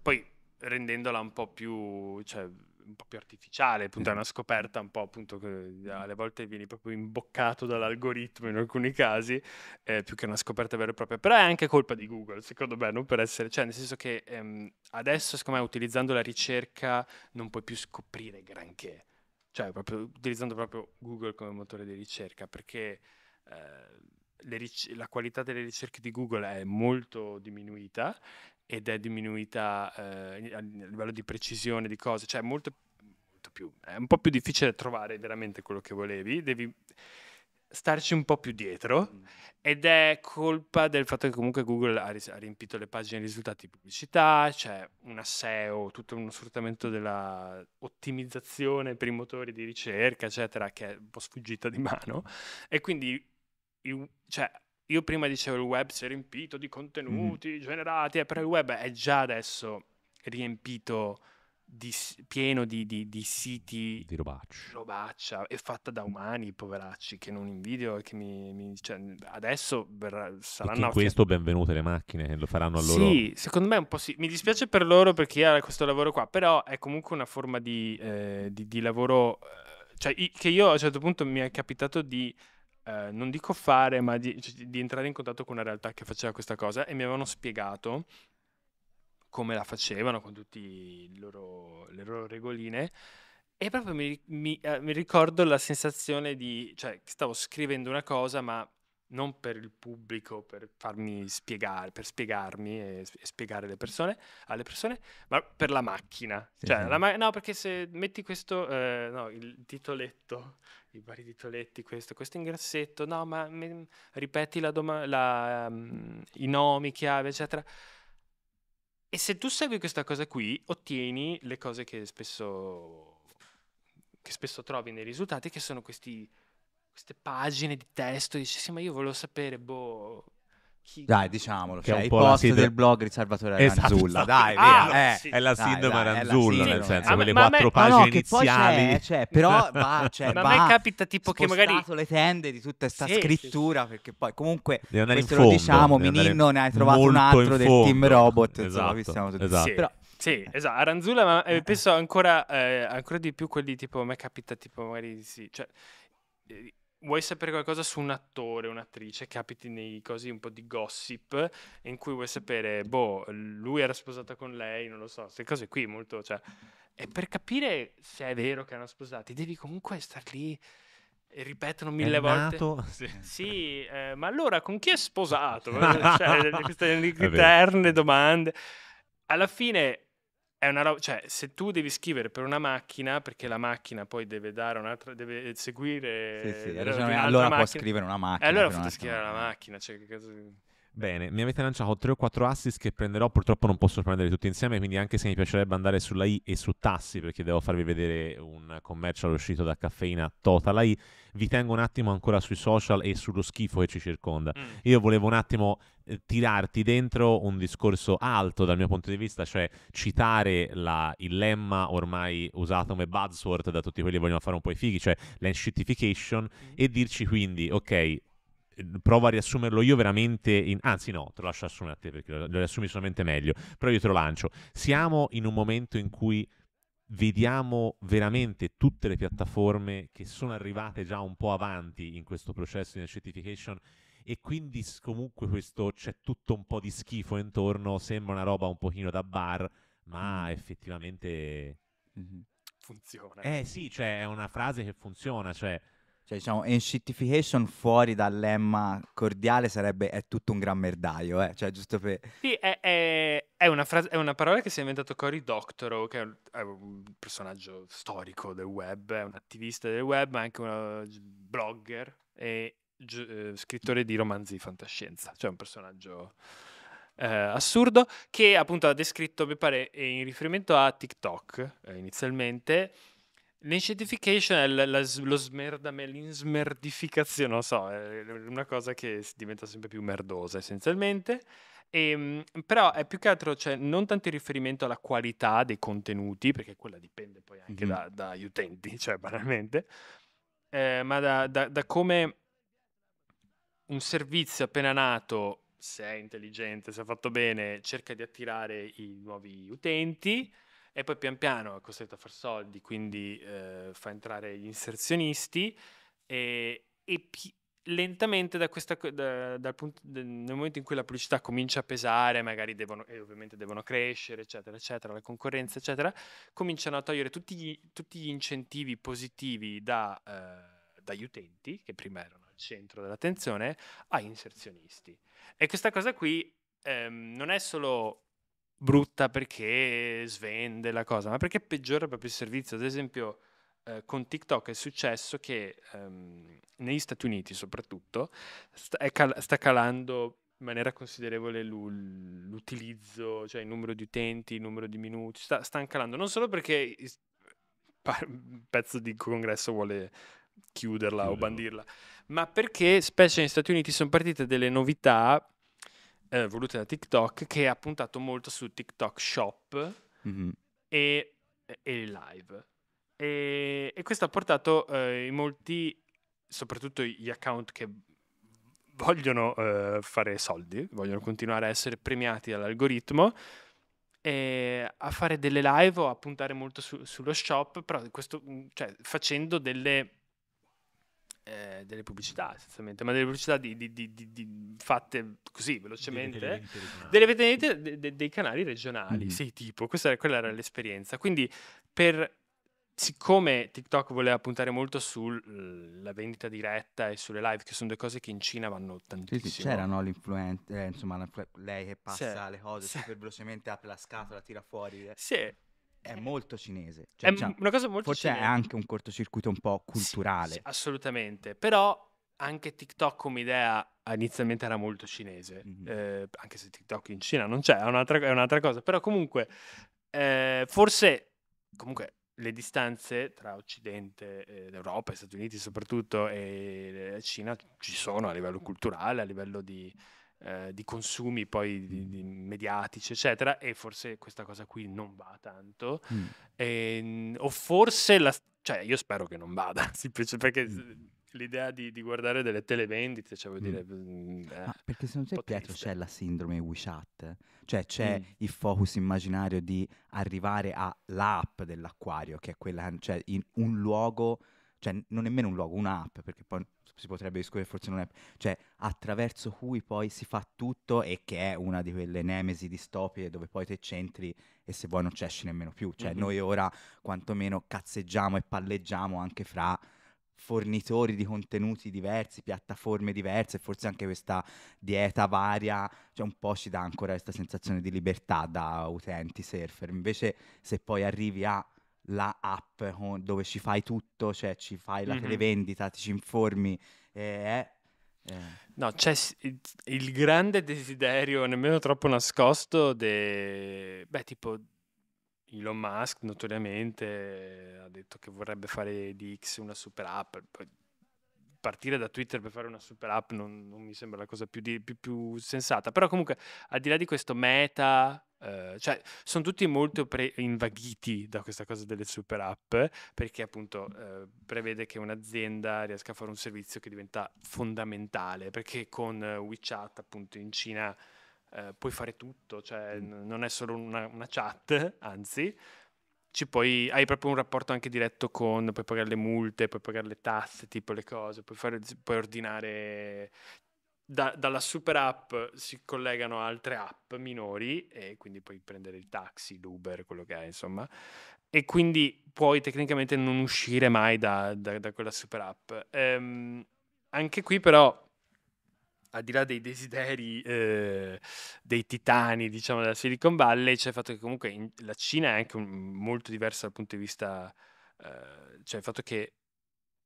poi rendendola un po' più, cioè, un po' più artificiale, appunto è una scoperta un po' appunto che alle volte vieni proprio imboccato dall'algoritmo in alcuni casi, eh, più che una scoperta vera e propria, però è anche colpa di Google, secondo me, non per essere, cioè nel senso che ehm, adesso secondo me utilizzando la ricerca non puoi più scoprire granché, cioè proprio, utilizzando proprio Google come motore di ricerca, perché... Eh, ric- la qualità delle ricerche di Google è molto diminuita ed è diminuita eh, a livello di precisione di cose, cioè molto, molto più, è un po' più difficile trovare veramente quello che volevi, devi starci un po' più dietro mm. ed è colpa del fatto che comunque Google ha, ris- ha riempito le pagine di risultati di pubblicità, c'è un una SEO, tutto uno sfruttamento dell'ottimizzazione per i motori di ricerca, eccetera, che è un po' sfuggita di mano e quindi cioè, io prima dicevo il web si è riempito di contenuti mm. generati, eh, però il web è già adesso riempito, di, pieno di, di, di, siti di robaccia. robaccia e fatta da umani, poveracci, che non invidio e che mi, mi cioè, adesso verrà, saranno... in questo benvenute le macchine, lo faranno a loro... Sì, secondo me è un po' sì. Mi dispiace per loro perché chi ha questo lavoro qua, però è comunque una forma di, eh, di lavoro... Eh, cioè, che io a un certo punto mi è capitato di eh, non dico fare, ma di, cioè, di, entrare in contatto con una realtà che faceva questa cosa e mi avevano spiegato come la facevano con tutte le loro regoline. E proprio mi, mi, eh, mi ricordo la sensazione di, cioè, stavo scrivendo una cosa, ma non per il pubblico, per farmi spiegare, per spiegarmi e, e spiegare le persone, alle persone, ma per la macchina. Sì, cioè, sì. La ma- no, perché se metti questo, eh, no, il titoletto, i vari titoletti, questo, questo ingressetto, no, ma mi, ripeti la doma- la, um, i nomi, chiave, eccetera. E se tu segui questa cosa qui, ottieni le cose che spesso, che spesso trovi nei risultati, che sono questi queste pagine di testo, dice sì ma io volevo sapere, boh... Chi... Dai, diciamolo, che cioè, i post sindrome... del blog di Salvatore esatto. Aranzulla, dai, ah, eh, sì. è la sindrome dai, sì, nel senso, ah, quelle quattro pagine no, iniziali. C'è, cioè, c'è, però va, cioè, ma va a me capita tipo che magari... le tende di tutta questa sì, scrittura, perché poi comunque, questo fondo, diciamo, Mininno ne hai trovato un altro del Team Robot, esatto, insomma, esatto. esatto. Però... Sì, esatto, Aranzulla, ma eh, eh. penso ancora, eh, ancora, di più quelli tipo, a me capita tipo magari sì, cioè, vuoi sapere qualcosa su un attore, un'attrice, capiti nei cosi un po' di gossip, in cui vuoi sapere, boh, lui era sposato con lei, non lo so, queste cose qui molto, cioè... E per capire se è vero che erano sposati, devi comunque star lì e ripetono mille è volte. Sì, sì eh, ma allora con chi è sposato? cioè, queste eterne domande. Alla fine è una roba, cioè se tu devi scrivere per una macchina, perché la macchina poi deve dare un'altra, deve eh, seguire... Sì, sì, eh, allora macchina, può scrivere una eh, macchina. E allora fate scrivere la macchina, cioè che cosa... Bene, mi avete lanciato 3 o 4 assist che prenderò, purtroppo non posso prenderli tutti insieme, quindi anche se mi piacerebbe andare sulla I e su Tassi, perché devo farvi vedere un commercial uscito da caffeina Total I, vi tengo un attimo ancora sui social e sullo schifo che ci circonda. Mm. Io volevo un attimo eh, tirarti dentro un discorso alto dal mio punto di vista, cioè citare la, il lemma ormai usato come buzzword da tutti quelli che vogliono fare un po' i fighi, cioè l'enscientification, mm. e dirci quindi, ok, Ehm, provo a riassumerlo io veramente in... anzi no, te lo lascio assumere a te perché lo, riassumi solamente meglio, però io te lo lancio. Siamo in un momento in cui vediamo veramente tutte le piattaforme che sono arrivate già un po' avanti in questo processo di certification e quindi comunque questo c'è tutto un po' di schifo intorno, sembra una roba un pochino da bar, ma effettivamente funziona. Eh sì, cioè è una frase che funziona, cioè cioè, diciamo, NCTification fuori dal lemma cordiale sarebbe è tutto un gran merdaio, eh? Cioè, giusto per... Sì, è, è, è, una frase, è, una parola che si è inventato Cory Doctorow, che un, è un personaggio storico del web, è un attivista del web, ma anche un uh, blogger e gi- eh, scrittore di romanzi di fantascienza. Cioè, un personaggio... Eh, assurdo che appunto ha descritto mi pare in riferimento a TikTok eh, inizialmente L'incentification è la, la, lo smerdame, l'insmerdificazione, non so, è una cosa che diventa sempre più merdosa essenzialmente. E, ehm, però è più che altro, cioè, non tanto il riferimento alla qualità dei contenuti, perché quella dipende poi anche mm-hmm. da, dagli utenti, cioè banalmente, eh, ma da, da, da come un servizio appena nato, se è intelligente, se è fatto bene, cerca di attirare i nuovi utenti e poi pian piano è costretto a fare soldi, quindi eh, fa entrare gli inserzionisti e, e pi- lentamente da questa, da, dal punto, da, nel momento in cui la pubblicità comincia a pesare, magari devono, e ovviamente devono crescere, eccetera, eccetera, la concorrenza, eccetera, cominciano a togliere tutti gli, tutti gli incentivi positivi da, eh, dagli utenti, che prima erano al centro dell'attenzione, agli inserzionisti. E questa cosa qui ehm, non è solo brutta perché svende la cosa, ma perché peggiora proprio il servizio. Ad esempio, eh, con TikTok è successo che ehm, negli Stati Uniti soprattutto sta, cal- sta calando in maniera considerevole l'u- l'utilizzo, cioè il numero di utenti, il numero di minuti, sta, stanno calando, non solo perché un pezzo di congresso vuole chiuderla Chiuderlo. o bandirla, ma perché specie negli Stati Uniti sono partite delle novità eh, volute da TikTok che ha puntato molto su TikTok Shop mm-hmm. e, e, live. E, e, questo ha portato eh, in molti, soprattutto gli account che vogliono eh, fare soldi, vogliono continuare a essere premiati dall'algoritmo, a fare delle live o a puntare molto su, sullo shop, però questo, mm, cioè, facendo delle eh, delle pubblicità essenzialmente, ma delle pubblicità di, di, di, fatte così velocemente, delle vedete de, de, dei canali regionali, mm. sì, tipo, questa, quella era l'esperienza. Quindi per, siccome TikTok voleva puntare molto sulla vendita diretta e sulle live, che sono due cose che in Cina vanno tantissimo. Sì, c'era no, l'influencer, eh, insomma, lei che passa sì. le cose super velocemente, apre la scatola, tira fuori. Eh. Sì, è eh. molto cinese. Cioè, è diciamo, una cosa molto forse cinese. è anche un cortocircuito un po' culturale. Sì, sì, assolutamente, però anche TikTok come idea inizialmente era molto cinese, mm-hmm. eh, anche se TikTok in Cina non c'è, è un'altra, è un'altra cosa, però comunque eh, forse comunque le distanze tra Occidente, eh, l'Europa, Stati Uniti soprattutto e eh, Cina ci sono a livello culturale, a livello di eh, di consumi poi di, mm. di mediatici, eccetera, e forse questa cosa qui non va tanto, mm. e, ehm, o forse la... cioè io spero che non vada, perché... Mm l'idea di, di, guardare delle televendite, cioè vuol mm. dire... Mm. Eh, ah, perché secondo te Pietro c'è la sindrome WeChat? Cioè c'è mm. il focus immaginario di arrivare all'app dell'acquario, che è quella, cioè in un luogo, cioè non nemmeno un luogo, un'app, perché poi si potrebbe discutere, forse non è, cioè attraverso cui poi si fa tutto e che è una di quelle nemesi distopie dove poi te c'entri e se vuoi non c'esci nemmeno più, cioè mm-hmm. noi ora quantomeno cazzeggiamo e palleggiamo anche fra fornitori di contenuti diversi, piattaforme diverse, forse anche questa dieta varia, cioè un po' ci dà ancora questa sensazione di libertà da utenti, surfer, invece se poi arrivi a la app eh, con, dove ci fai tutto, cioè ci fai la mm-hmm. televendita, ti ci informi. Eh, eh. No, c'è il grande desiderio, nemmeno troppo nascosto, de... beh, tipo Elon Musk notoriamente ha detto che vorrebbe fare di X una super app. partire da Twitter per fare una super app non, non mi sembra la cosa più, di, più, più, sensata. Però comunque, al di là di questo meta Ehm, cioè, sono tutti molto pre- invaghiti da questa cosa delle super app perché appunto uh, prevede che un'azienda riesca a fare un servizio che diventa fondamentale perché con WeChat appunto in Cina uh, puoi fare tutto, cioè n- non è solo una, una chat, anzi puoi, hai proprio un rapporto anche diretto con, puoi pagare le multe, puoi pagare le tasse, tipo le cose, puoi, fare, puoi ordinare da, dalla super app si collegano altre app minori e quindi puoi prendere il taxi, l'Uber, quello che è, insomma. E quindi puoi tecnicamente non uscire mai da, da, da quella super app. Ehm, anche qui però, al di là dei desideri eh, dei titani, diciamo, della Silicon Valley, c'è il fatto che comunque in, la Cina è anche un, molto diversa dal punto di vista... Eh, cioè il fatto che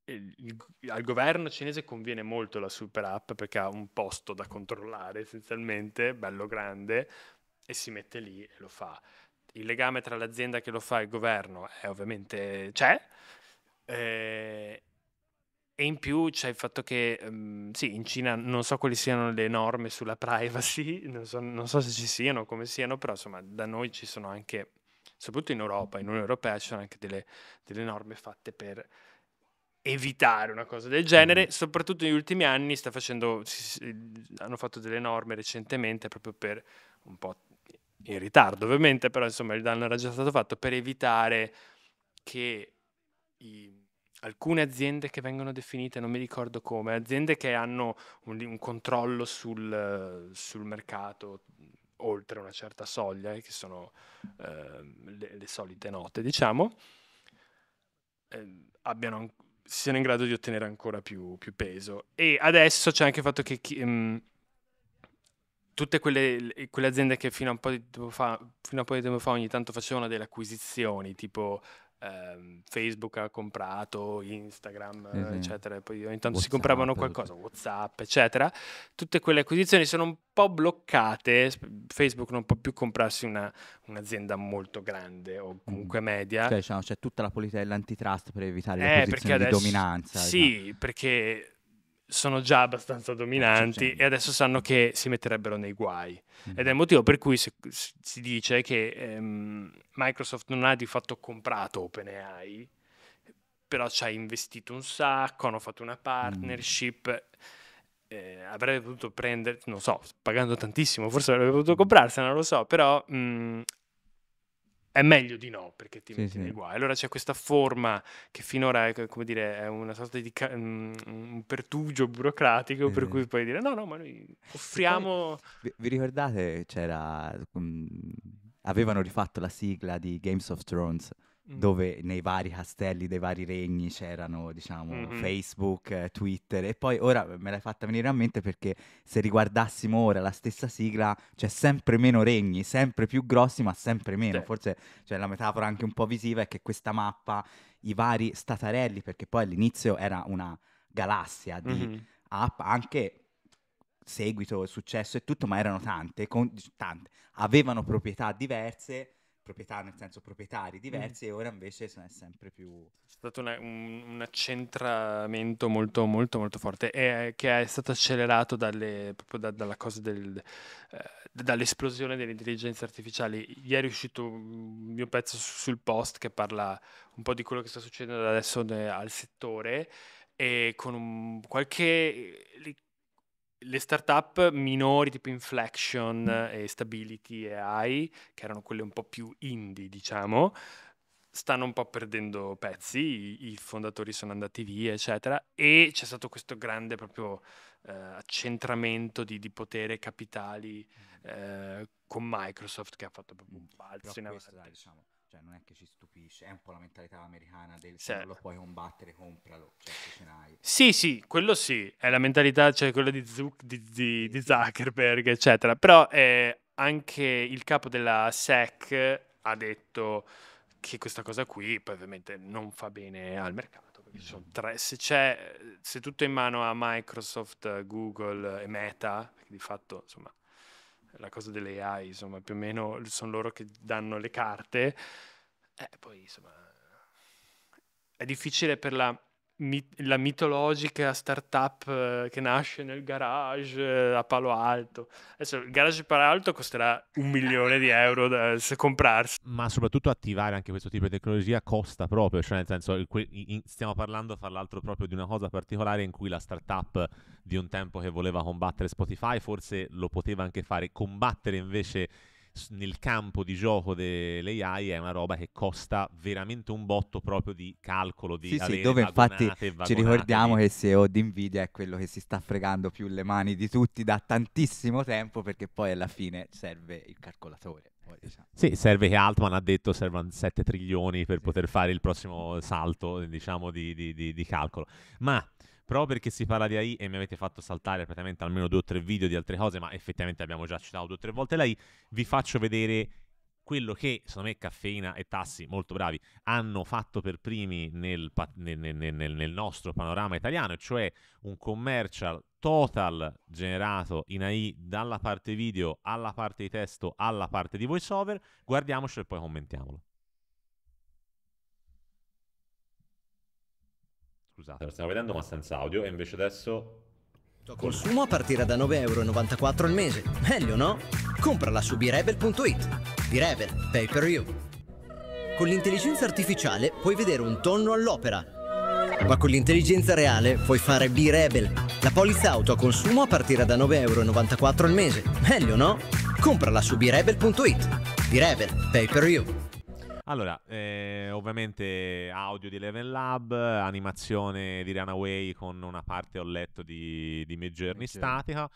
il, al governo cinese conviene molto la super app perché ha un posto da controllare essenzialmente, bello grande, e si mette lì e lo fa. Il legame tra l'azienda che lo fa e il governo è ovviamente c'è. Eh, e in più c'è il fatto che, um, sì, in Cina non so quali siano le norme sulla privacy, non so, non so se ci siano, come siano, però insomma da noi ci sono anche, soprattutto in Europa, in Unione Europea, ci sono anche delle, delle norme fatte per evitare una cosa del genere, mm. soprattutto negli ultimi anni sta facendo, hanno fatto delle norme recentemente proprio per un po' in ritardo ovviamente, però insomma il danno era già stato fatto per evitare che i, alcune aziende che vengono definite, non mi ricordo come, aziende che hanno un, un controllo sul, sul, mercato oltre una certa soglia, eh, che sono eh, le, le, solite note diciamo, eh, abbiano siano in grado di ottenere ancora più, più peso. E adesso c'è anche il fatto che chi, mh, ehm, tutte quelle, quelle, aziende che fino a, un po di tempo fa, fino a un po' di tempo fa ogni tanto facevano delle acquisizioni, tipo ehm, Facebook ha comprato, Instagram, mm-hmm. eccetera, poi ogni tanto WhatsApp, si compravano qualcosa, Whatsapp, eccetera, tutte quelle acquisizioni sono un po' bloccate, Facebook non può più comprarsi una, un'azienda molto grande o mm. comunque mm. media. Cioè, c'è tutta la politica dell'antitrust per evitare eh, le posizioni adesso, dominanza. Sì, diciamo. perché sono già abbastanza eh, dominanti certo. e adesso sanno che si metterebbero nei guai. Mm. Ed è il motivo per cui si, si dice che ehm, Microsoft non ha di fatto comprato OpenAI, però ci ha investito un sacco, hanno fatto una partnership. Mm. Eh, avrebbe potuto prendere, non so, pagando tantissimo, forse avrebbe potuto comprarsela, non lo so, però mh, mm, è meglio di no perché ti sì, metti sì. nei guai. Allora c'è questa forma che finora è, come dire, è una sorta di ca- mm, un pertugio burocratico sì, per cui puoi dire no, no, ma noi offriamo... Poi, vi, ricordate c'era... Mh, mm, avevano rifatto la sigla di Games of Thrones Mm. dove nei vari castelli dei vari regni c'erano, diciamo, mm-hmm. Facebook, eh, Twitter e poi ora me l'hai fatta venire a mente perché se riguardassimo ora la stessa sigla c'è sempre meno regni, sempre più grossi ma sempre meno, sì. forse cioè, la metafora anche un po' visiva è che questa mappa, i vari statarelli, perché poi all'inizio era una galassia di mm-hmm. app, anche seguito, successo e tutto, ma erano tante, con, tante, avevano proprietà diverse proprietà, nel senso proprietari mm. diversi, mm. e ora invece sono sempre più... C'è stato una, un, un, accentramento molto, molto, molto forte, e, eh, che è stato accelerato dalle, proprio da, dalla cosa del, eh, dall'esplosione delle intelligenze artificiali. Ieri è uscito un mio pezzo sul post che parla un po' di quello che sta succedendo adesso ne, eh, al settore, e con un, qualche le startup minori tipo Inflection e Stability e AI, che erano quelle un po' più indie, diciamo, stanno un po' perdendo pezzi, i, i fondatori sono andati via, eccetera, e c'è stato questo grande proprio eh, accentramento di, di, potere capitali mm. eh, con Microsoft che ha fatto proprio un mm. balzo in avanti. Questo, dai, diciamo cioè, non è che ci stupisce, è un po' la mentalità americana del se sì. lo puoi combattere, compralo. Cioè, Sì, sì, quello sì, è la mentalità, cioè quella di, Zuc- di, di, di Zuckerberg, eccetera. Però eh, anche il capo della SEC ha detto che questa cosa qui, ovviamente, non fa bene al mercato. Tre, se, c'è, se tutto è in mano a Microsoft, Google e Meta, di fatto, insomma, la cosa delle AI, insomma, più o meno sono loro che danno le carte, eh, poi insomma è difficile per la mit- la mitologica startup eh, che nasce nel garage eh, a Palo Alto. Adesso il garage a Palo Alto costerà un milione di euro da, se comprarsi. Ma soprattutto attivare anche questo tipo di tecnologia costa proprio, cioè nel senso in, stiamo parlando fra l'altro proprio di una cosa particolare in cui la startup di un tempo che voleva combattere Spotify forse lo poteva anche fare, combattere invece nel campo di gioco dell'AI è una roba che costa veramente un botto proprio di calcolo di sì, sì, dove infatti ci ricordiamo che il CEO di Nvidia è quello che si sta fregando più le mani di tutti da tantissimo tempo perché poi alla fine serve il calcolatore diciamo. Sì, serve che Altman ha detto servono 7 trilioni per sì. poter fare il prossimo salto diciamo, di, di, di, di, calcolo. Ma proprio perché si parla di AI e mi avete fatto saltare praticamente almeno due o tre video di altre cose, ma effettivamente abbiamo già citato due o tre volte l'AI. Vi faccio vedere quello che secondo me Caffeina e Tassi, molto bravi, hanno fatto per primi nel, nel, nel, nel nostro panorama italiano, cioè un commercial total generato in AI dalla parte video alla parte di testo alla parte di voiceover. Guardiamocelo e poi commentiamolo. Scusate, lo stiamo vedendo ma senza audio e invece adesso... Consumo a partire da 9,94€ al mese. Meglio no? Comprala su birebel.it. Birebel, pay per you. Con l'intelligenza artificiale puoi vedere un tonno all'opera. Ma con l'intelligenza reale puoi fare B-Rebel, la polizza auto a consumo a partire da 9,94€ al mese. Meglio no? Comprala su birebel.it. Birebel, pay per you. Allora, eh, ovviamente audio di Eleven Lab, animazione di Runaway con una parte ho letto di, di Journey okay. statica.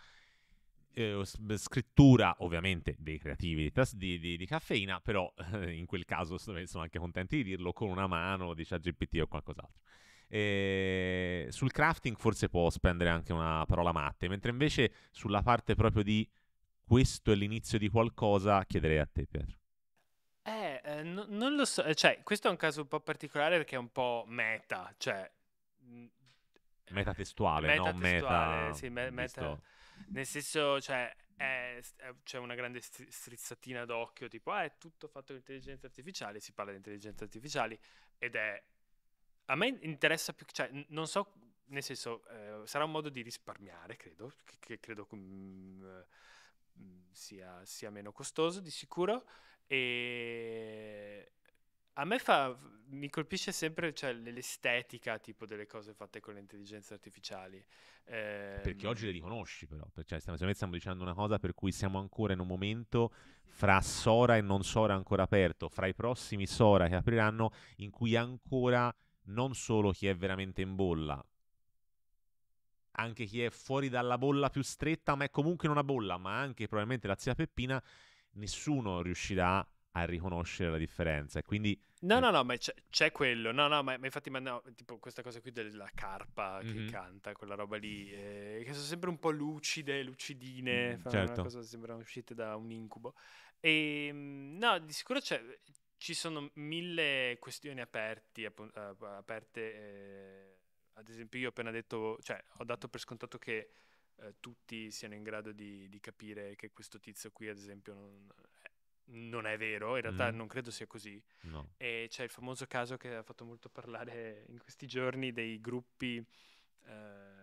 Eh, scrittura ovviamente dei creativi di, di, di caffeina, però eh, in quel caso sono anche contenti di dirlo con una mano, di ChatGPT o qualcos'altro. Eh, sul crafting forse può spendere anche una parola matte, mentre invece sulla parte proprio di questo è l'inizio di qualcosa chiederei a te Pietro. Eh, non lo so, eh, cioè, questo è un caso un po' particolare perché è un po' meta, cioè... Mm, metatestuale, meta non testuale, meta... Sì, me- meta... Nel senso, cioè, c'è una grande stri- strizzatina d'occhio, tipo, ah, è tutto fatto con intelligenza artificiale, si parla di intelligenza artificiale, ed è... A me interessa più, cioè, n- non so, nel senso, eh, sarà un modo di risparmiare, credo, che, che credo... Mh, mm, mh, mm, sia, sia, meno costoso di sicuro e a me fa, mi colpisce sempre cioè, l'estetica tipo delle cose fatte con le intelligenze artificiali. Eh, perché ehm oggi le riconosci però, cioè, stiamo, stiamo dicendo una cosa per cui siamo ancora in un momento fra Sora e non Sora ancora aperto, fra i prossimi Sora che apriranno, in cui ancora non solo chi è veramente in bolla, anche chi è fuori dalla bolla più stretta, ma è comunque in una bolla, ma anche probabilmente la zia Peppina nessuno riuscirà a riconoscere la differenza. Quindi... No, no, no, ma c'è, c'è quello. No, no, ma, ma infatti, ma no, tipo questa cosa qui della carpa che mm-hmm. canta, quella roba lì, eh, che sono sempre un po' lucide, lucidine, mm, certo. una cosa sembrano uscite da un incubo. E, ehm, no, di sicuro c'è, ci sono mille questioni aperti, appunto, eh, aperte. Eh, ad esempio, io ho appena detto, cioè, ho dato per scontato che eh, tutti siano in grado di, di, capire che questo tizio qui, ad esempio, non, non è vero, in realtà mm. non credo sia così. No. E c'è il famoso caso che ha fatto molto parlare in questi giorni dei gruppi. Eh,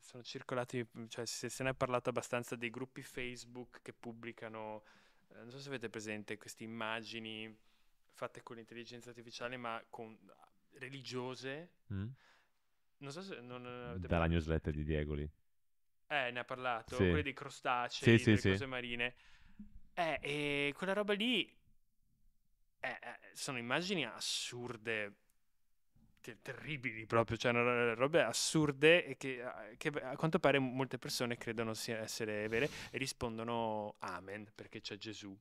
sono circolati, cioè se, se ne è parlato abbastanza dei gruppi Facebook che pubblicano, eh, non so se avete presente queste immagini fatte con l'intelligenza artificiale, ma con, religiose. Mm. Non so se non avete Dalla mai... newsletter di Diegoli. Eh, ne ha parlato, sì. quelle dei crostacei, sì, delle sì, cose marine. Eh, e quella roba lì eh, eh sono immagini assurde, ter- terribili proprio, cioè robe assurde e che, eh, che, a quanto pare molte persone credono sia essere vere e rispondono amen perché c'è Gesù.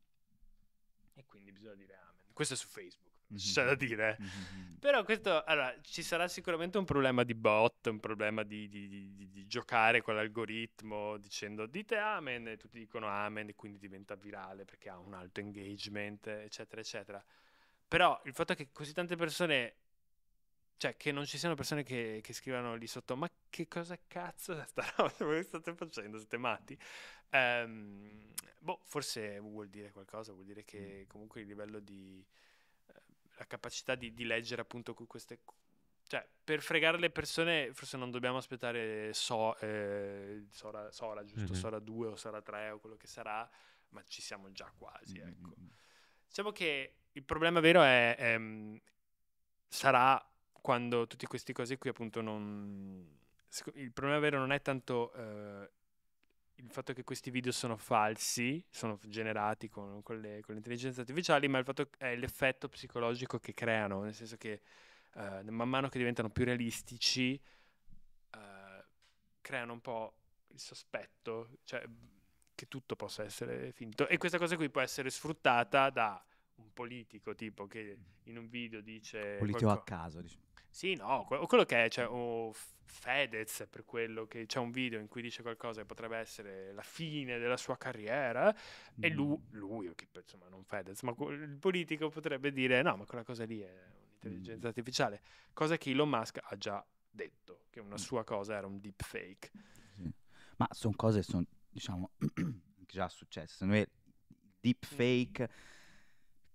E quindi bisogna dire amen. Questo è su Facebook c'è da dire. Eh. Però questo, allora, ci sarà sicuramente un problema di bot, un problema di, di, di, di giocare con l'algoritmo dicendo dite amen e tutti dicono amen e quindi diventa virale perché ha un alto engagement, eccetera, eccetera. Però il fatto è che così tante persone, cioè che non ci siano persone che, che scrivano lì sotto ma che cosa cazzo sta roba state facendo, siete matti? Um, boh, forse vuol dire qualcosa, vuol dire che comunque il livello di la capacità di, di leggere appunto queste cioè, per fregare le persone, forse non dobbiamo aspettare so, eh, Sora, Sora, giusto? Mm-hmm. Sora 2 o Sora 3 o quello che sarà, ma ci siamo già quasi, mm-hmm. ecco. Mm-hmm. Diciamo che il problema vero è, è, ehm, sarà quando tutte queste cose qui appunto non... Il problema vero non è tanto eh, il fatto che questi video sono falsi, sono generati con, con, le, con le, intelligenze artificiali, ma il fatto è l'effetto psicologico che creano, nel senso che uh, man mano che diventano più realistici, uh, creano un po' il sospetto, cioè che tutto possa essere finto. E questa cosa qui può essere sfruttata da un politico tipo che in un video dice... Politico qualcosa... a caso, dice. Sì, no, quello che è, cioè, o Fedez per quello che c'è un video in cui dice qualcosa che potrebbe essere la fine della sua carriera, mm. e lui, lui che, insomma non Fedez, ma il politico potrebbe dire no, ma quella cosa lì è un'intelligenza mm. artificiale, cosa che Elon Musk ha già detto, che una mm. sua cosa era un deepfake. Sì. Ma sono cose, che sono, diciamo, già successe. Noi mm. deepfake... Mm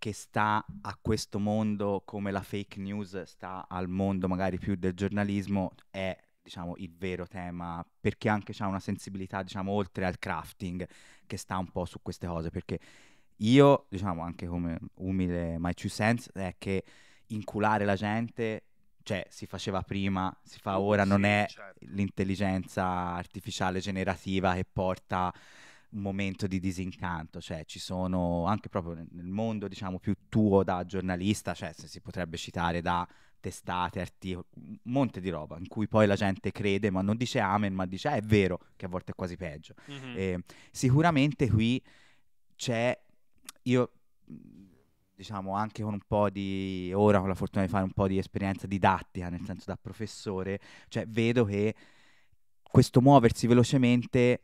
che sta a questo mondo come la fake news sta al mondo magari più del giornalismo è diciamo il vero tema perché anche c'è una sensibilità diciamo oltre al crafting che sta un po' su queste cose perché io diciamo anche come umile my two sense è che inculare la gente cioè si faceva prima, si fa ora, sì, non è certo. l'intelligenza artificiale generativa che porta un momento di disincanto, cioè ci sono anche proprio nel mondo diciamo più tuo da giornalista, cioè si potrebbe citare da testate, articoli, un monte di roba in cui poi la gente crede ma non dice amen ma dice ah, è vero che a volte è quasi peggio. Mm-hmm. Eh, sicuramente qui c'è, io mhmm, diciamo anche con un po' di, ora con la fortuna di fare un po' di esperienza didattica, nel senso da professore, cioè vedo che questo muoversi velocemente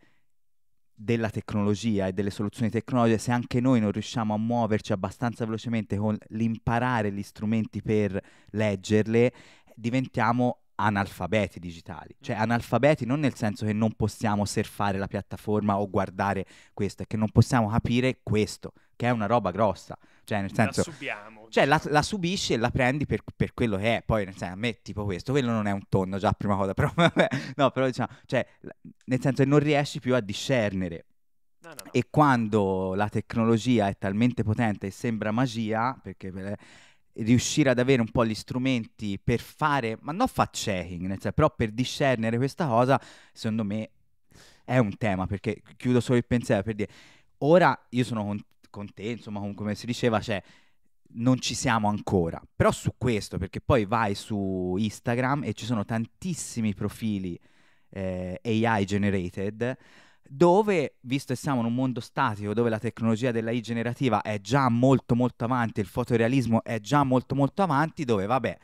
della tecnologia e delle soluzioni tecnologiche, se anche noi non riusciamo a muoverci abbastanza velocemente con l'imparare gli strumenti per leggerle, diventiamo analfabeti digitali, cioè analfabeti non nel senso che non possiamo surfare la piattaforma o guardare questo, è che non possiamo capire questo, che è una roba grossa. Cioè, nel senso, la subiamo. Cioè, la, diciamo. la subisci e la prendi per, per, quello che è. Poi, nel senso, a me, tipo questo, quello non è un tonno, già prima cosa, però, vabbè, no, però diciamo, cioè, nel senso, non riesci più a discernere. No, no, no. E quando la tecnologia è talmente potente e sembra magia, perché per, eh, riuscire ad avere un po' gli strumenti per fare, ma non fa checking, senso, però per discernere questa cosa, secondo me è un tema, perché chiudo solo il pensiero per dire, ora io sono contento con te, insomma, come si diceva, cioè non ci siamo ancora. Però su questo, perché poi vai su Instagram e ci sono tantissimi profili eh, AI generated dove, visto che siamo in un mondo statico, dove la tecnologia dell'AI generativa è già molto molto avanti, il fotorealismo è già molto molto avanti, dove vabbè,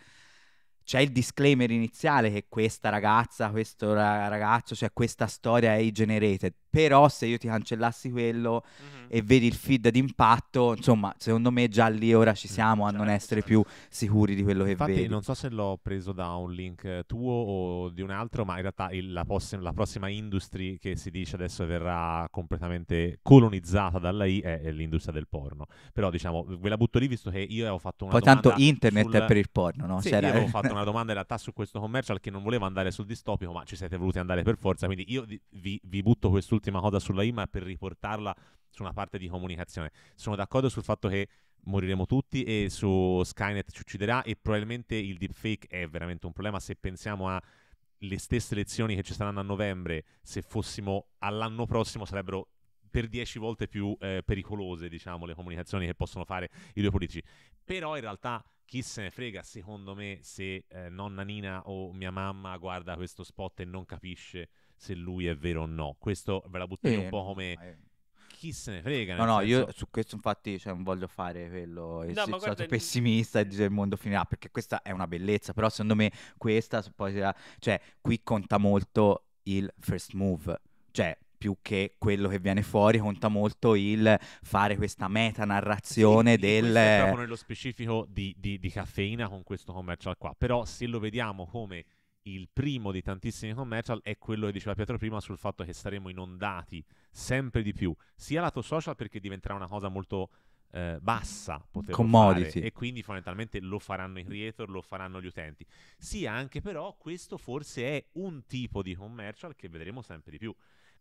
c'è il disclaimer iniziale che questa ragazza, questo ragazzo, cioè questa storia è generated. Però se io ti cancellassi quello mm-hmm. e vedi il feed d'impatto, insomma, secondo me già lì ora ci mm, siamo a certo, non essere certo. più sicuri di quello che Infatti, vedi. non so se l'ho preso da un link eh, tuo o di un altro, ma in realtà il, la, poss- la, prossima industry che si dice adesso verrà completamente colonizzata dall'AI è, è, l'industria del porno. Però diciamo, ve la butto lì visto che io ho fatto una Poi tanto internet sul... è per il porno, no? Sì, C'era... Cioè, io avevo fatto una domanda in realtà su questo commercial che non volevo andare sul distopico, ma ci siete voluti andare per forza, quindi io vi, vi butto quest'ultima cosa sulla IMA per riportarla su una parte di comunicazione. Sono d'accordo sul fatto che moriremo tutti e su Skynet ci ucciderà e probabilmente il deepfake è veramente un problema se pensiamo a le stesse elezioni che ci saranno a novembre, se fossimo all'anno prossimo sarebbero per dieci volte più eh, pericolose, diciamo, le comunicazioni che possono fare i due politici. Però in realtà chi se ne frega secondo me se eh, nonna Nina o mia mamma guarda questo spot e non capisce se lui è vero o no. Questo ve la butto eh, un po' come... Chi se ne frega? No, no, senso... io su questo infatti cioè, non voglio fare quello. No, sono guarda... stato pessimista e dire il mondo finirà perché questa è una bellezza. Però secondo me questa poi sarà... Cioè, qui conta molto il first move. Cioè, più che quello che viene fuori, conta molto il fare questa metanarrazione sì, del... Proprio nello specifico di, di, di caffeina con questo commercial qua, però se lo vediamo come il primo di tantissimi commercial è quello che diceva Pietro prima sul fatto che saremo inondati sempre di più, sia lato social perché diventerà una cosa molto eh, bassa, commodity. Fare, e quindi fondamentalmente lo faranno i creator, lo faranno gli utenti, sia anche però questo forse è un tipo di commercial che vedremo sempre di più,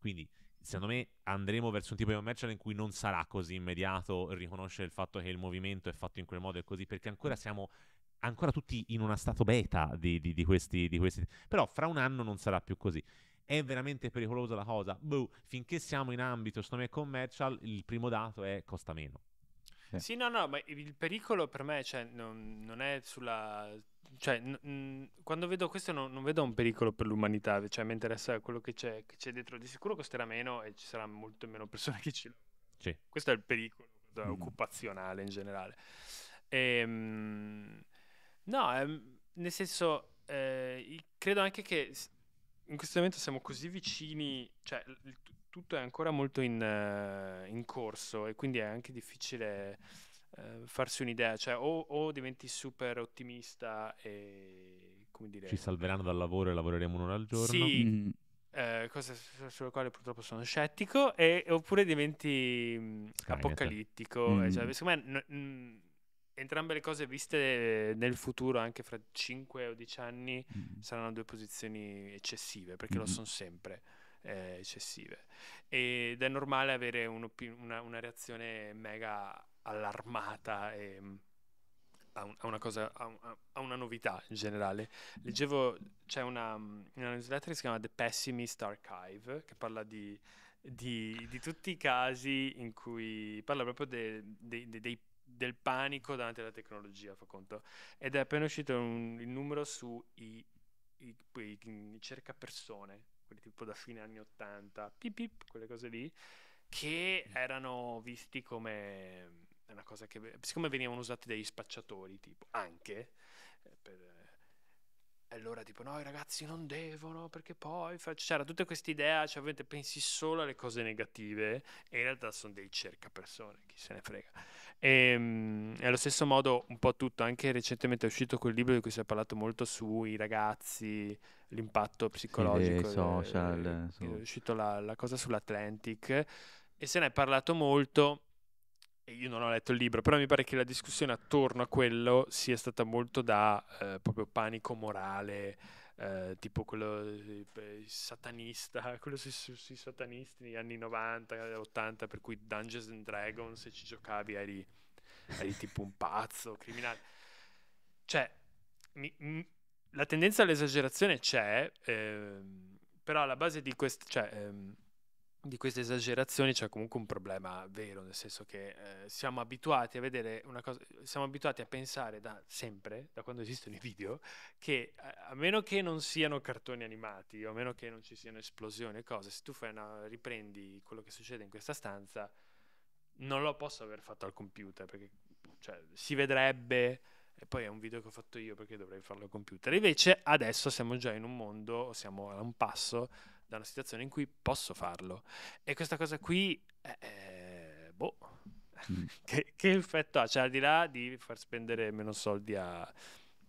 quindi, secondo me, andremo verso un tipo di commercial in cui non sarà così immediato riconoscere il fatto che il movimento è fatto in quel modo e così, perché ancora siamo ancora tutti in uno stato beta di, di, di, questi, di, questi, Però fra un anno non sarà più così. È veramente pericolosa la cosa. Boh, finché siamo in ambito, secondo me, commercial, il primo dato è costa meno. Sì, no, no, ma il pericolo per me cioè, non, non è sulla cioè, mh, quando vedo questo non, non, vedo un pericolo per l'umanità, cioè mi interessa quello che c'è, che c'è, dentro, di sicuro costerà meno e ci saranno molto meno persone che ci lavorano. Sì. Questo è il pericolo mm. occupazionale in generale. E, ehm, no, eh, nel senso, eh, credo anche che in questo momento siamo così vicini, cioè il, tutto è ancora molto in, uh, in corso e quindi è anche difficile eh, farsi un'idea, cioè o, o, diventi super ottimista e come dire... Ci salveranno dal lavoro e lavoreremo un'ora al giorno. Sì, mm. eh, cosa sulla quale purtroppo sono scettico, e, oppure diventi mh, mm, apocalittico. Mm. Cioè, secondo me n- mh, entrambe le cose viste nel futuro, anche fra 5 o 10 anni, mm. saranno due posizioni eccessive, perché lo mm-hmm. sono sempre eh, eccessive ed è normale avere una, una, reazione mega allarmata e ehm, a, una cosa, a, una novità in generale. Leggevo, c'è una, una newsletter che si chiama The Pessimist Archive, che parla di, di, di tutti i casi in cui parla proprio de, de, de, del panico davanti alla tecnologia, fa conto. Ed è appena uscito un, il numero sui i, i, i cercapersone, quelli tipo da fine anni 80, pip, pip, quelle cose lì, che mm. erano visti come una cosa che, siccome venivano usati dagli spacciatori, tipo, anche, eh, per, eh, allora tipo no i ragazzi non devono perché poi fa... c'era tutta questa idea cioè ovviamente pensi solo alle cose negative e in realtà sono dei cerca persone chi se ne frega ehm, e um, allo stesso modo un po' tutto anche recentemente è uscito quel libro di cui si è parlato molto sui ragazzi l'impatto psicologico sì, social, è, eh, è, è uscito la, la cosa sull'Atlantic e se ne è parlato molto io non ho letto il libro, però mi pare che la discussione attorno a quello sia stata molto da eh, proprio panico morale, eh, tipo quello eh, eh satanista, quello sui, sui, satanisti negli anni 90, 80, per cui Dungeons and Dragons, se ci giocavi eri, eri tipo un pazzo, criminale. Cioè, mi, mi, la tendenza all'esagerazione c'è, ehm, però alla base di questo... Cioè, ehm, di queste esagerazioni c'è comunque un problema vero, nel senso che eh, siamo abituati a vedere una cosa, siamo abituati a pensare da sempre, da quando esistono i video, che eh, a meno che non siano cartoni animati, o a meno che non ci siano esplosioni e cose, se tu fai una, riprendi quello che succede in questa stanza, non lo posso aver fatto al computer, perché cioè, si vedrebbe, e poi è un video che ho fatto io perché dovrei farlo al computer. Invece adesso siamo già in un mondo, siamo a un passo da una situazione in cui posso farlo. E questa cosa qui, eh, eh boh, mm. che, che, effetto ha? Cioè, al di là di far spendere meno soldi a,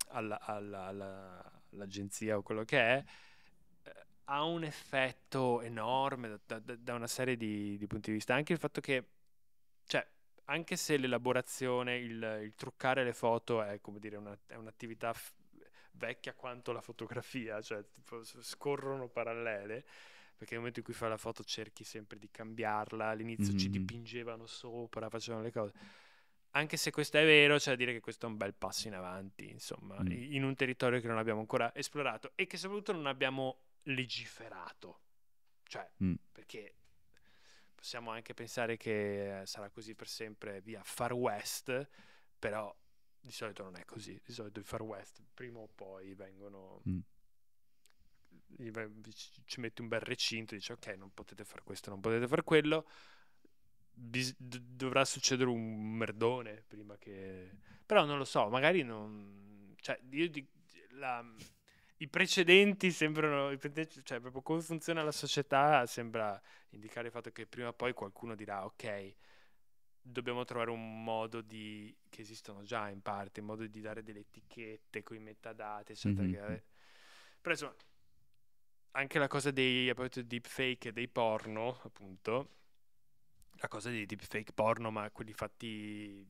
alla, alla, alla, all'agenzia o quello che è, eh, ha un effetto enorme da, da, da una serie di, di, punti di vista. Anche il fatto che, cioè, anche se l'elaborazione, il, il truccare le foto è come dire una, un'attività f- vecchia quanto la fotografia, cioè tipo, scorrono parallele, perché nel momento in cui fai la foto cerchi sempre di cambiarla, all'inizio mm-hmm. ci dipingevano sopra, facevano le cose. Anche se questo è vero, c'è cioè, da dire che questo è un bel passo in avanti, insomma, mm. in un territorio che non abbiamo ancora esplorato e che soprattutto non abbiamo legiferato. Cioè, mm. perché possiamo anche pensare che eh, sarà così per sempre via Far West, però di solito non è così, di solito i Far West prima o poi vengono... Mm. Ci metti un bel recinto e dici ok non potete fare questo, non potete fare quello, Bis- dovrà succedere un merdone prima che... Però non lo so, magari non... Cioè, io di... la... I precedenti sembrano, cioè proprio come funziona la società sembra indicare il fatto che prima o poi qualcuno dirà ok, dobbiamo trovare un modo di che esistono già in parte, in modo di dare delle etichette con i metadati eccetera. Mm-hmm. Però insomma, anche la cosa dei a proposito di deepfake e dei porno, appunto, la cosa dei deepfake porno, ma quelli fatti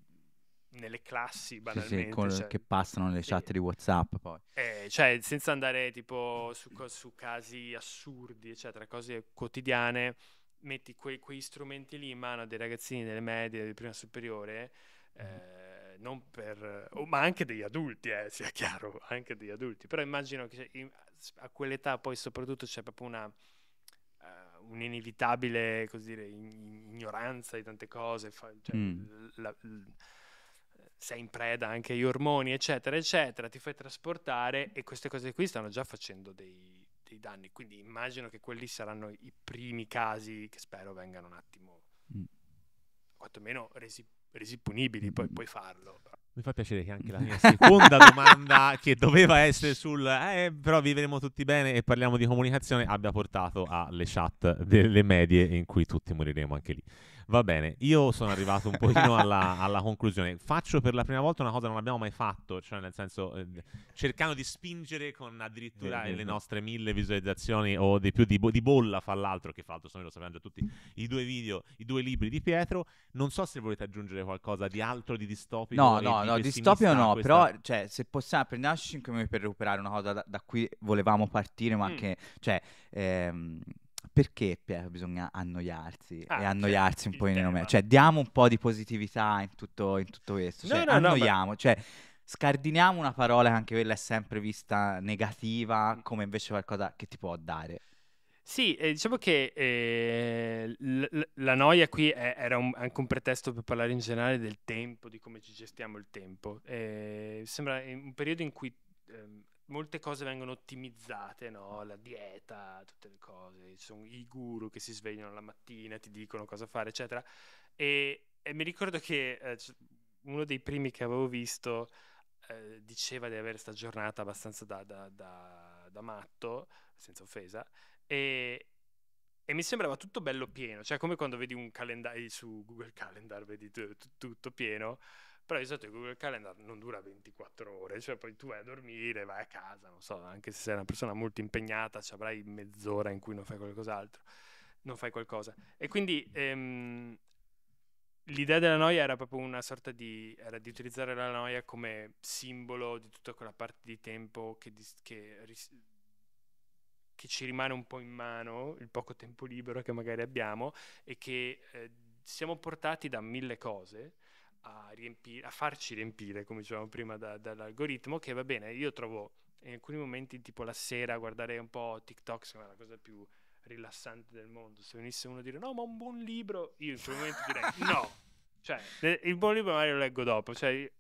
nelle classi banalmente sì, sì, col, cioè, che passano nelle chat di whatsapp poi eh, cioè senza andare tipo su, su casi assurdi eccetera cose quotidiane metti que- quegli strumenti lì in mano a dei ragazzini delle medie, di prima superiore, mm. eh, non per, oh, ma anche degli adulti, eh, sia chiaro, anche degli adulti, però immagino che cioè, in, a quell'età poi soprattutto c'è proprio una uh, un'inevitabile così dire, ignoranza di tante cose, fa, cioè, mm. la, la, sei in preda anche agli ormoni, eccetera, eccetera, ti fai trasportare e queste cose qui stanno già facendo dei dei danni. Quindi immagino che quelli saranno i primi casi che spero vengano un attimo, mm. quantomeno resi, resi punibili, poi mm. puoi farlo. Però. Mi fa piacere che anche la mia seconda domanda, che doveva essere sul eh, però vivremo tutti bene e parliamo di comunicazione, abbia portato alle chat delle medie in cui tutti moriremo anche lì. Va bene, io sono arrivato un pochino alla, alla conclusione. Faccio per la prima volta una cosa che non abbiamo mai fatto, cioè nel senso eh, cercando di spingere con addirittura eh, eh le eh. nostre mille visualizzazioni o di più di, bo- di bolla, fa l'altro, che fa l'altro sono io, lo sapendo tutti, i due video, i due libri di Pietro. Non so se volete aggiungere qualcosa di altro, di distopico. No, no, no, distopio no, questa... però cioè, se possiamo ah, prendiamoci 5 minuti per recuperare una cosa da, da cui volevamo partire, ma mm. che... Cioè, ehm, perché Piero, bisogna annoiarsi ah, e annoiarsi cioè, un po' in nome? Cioè, diamo un po' di positività in tutto, in tutto questo. No, cioè, no, annoiamo, no, cioè, scardiniamo una parola che anche quella è sempre vista negativa, mm. come invece qualcosa che ti può dare. Sì, eh, diciamo che eh, l- l- la noia qui è- era un- anche un pretesto per parlare in generale del tempo, di come ci gestiamo il tempo. Eh, sembra eh, un periodo in cui ehm, molte cose vengono ottimizzate, no? la dieta, tutte le cose, ci sono i guru che si svegliano la mattina, ti dicono cosa fare, eccetera. E, e mi ricordo che eh, uno dei primi che avevo visto eh, diceva di avere sta giornata abbastanza da, da, da, da matto, senza offesa e, e mi sembrava tutto bello pieno, cioè come quando vedi un calendario su Google Calendar, vedi t- t- tutto pieno, però di solito Google Calendar non dura 24 ore, cioè poi tu vai a dormire, vai a casa, non so, anche se sei una persona molto impegnata, ci avrai mezz'ora in cui non fai qualcos'altro, non fai qualcosa. E quindi ehm, l'idea della noia era proprio una sorta di, era di utilizzare la noia come simbolo di tutta quella parte di tempo che... Di, che ris- che ci rimane un po' in mano, il poco tempo libero che magari abbiamo e che eh, siamo portati da mille cose a, riempire, a farci riempire, come dicevamo prima, da, dall'algoritmo, che va bene, io trovo in alcuni momenti, tipo la sera, guardare un po' TikTok, sembra la cosa più rilassante del mondo. Se venisse uno a dire no, ma un buon libro, io in quel momento direi no. Cioè, il buon libro magari lo leggo dopo, cioè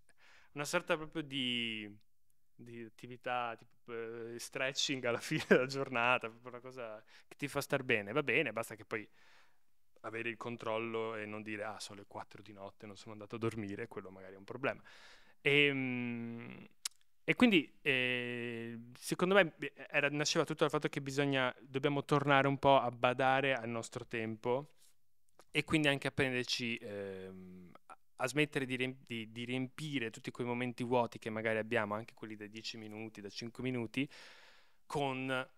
una sorta proprio di di attività tipo eh, stretching alla fine della giornata, una cosa che ti fa star bene, va bene, basta che poi avere il controllo e non dire ah sono le 4 di notte, non sono andato a dormire, quello magari è un problema. E, ehm, e quindi eh, secondo me era, nasceva tutto dal fatto che bisogna, dobbiamo tornare un po' a badare al nostro tempo e quindi anche a prenderci ehm, a smettere di, riemp- di, di, riempire tutti quei momenti vuoti che magari abbiamo, anche quelli da 10 minuti, da 5 minuti, con,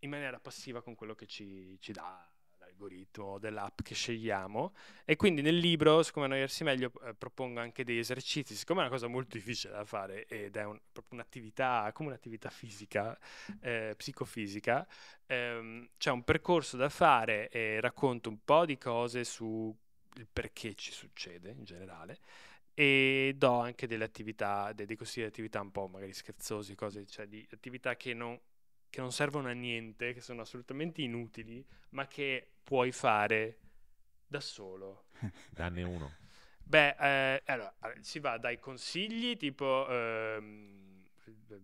in maniera passiva con quello che ci, ci dà l'algoritmo dell'app che scegliamo. E quindi nel libro, siccome annoiarsi meglio, eh, propongo anche degli esercizi, siccome è una cosa molto difficile da fare ed è un, proprio un'attività, come un'attività fisica, eh, psicofisica, ehm, c'è un percorso da fare e racconto un po' di cose su il perché ci succede in generale e do anche delle attività, dei, dei consigli di attività un po' magari scherzosi, cose, cioè di attività che non, che non servono a niente, che sono assolutamente inutili, ma che puoi fare da solo. Danne uno. Beh, eh, allora si va dai consigli tipo ehm,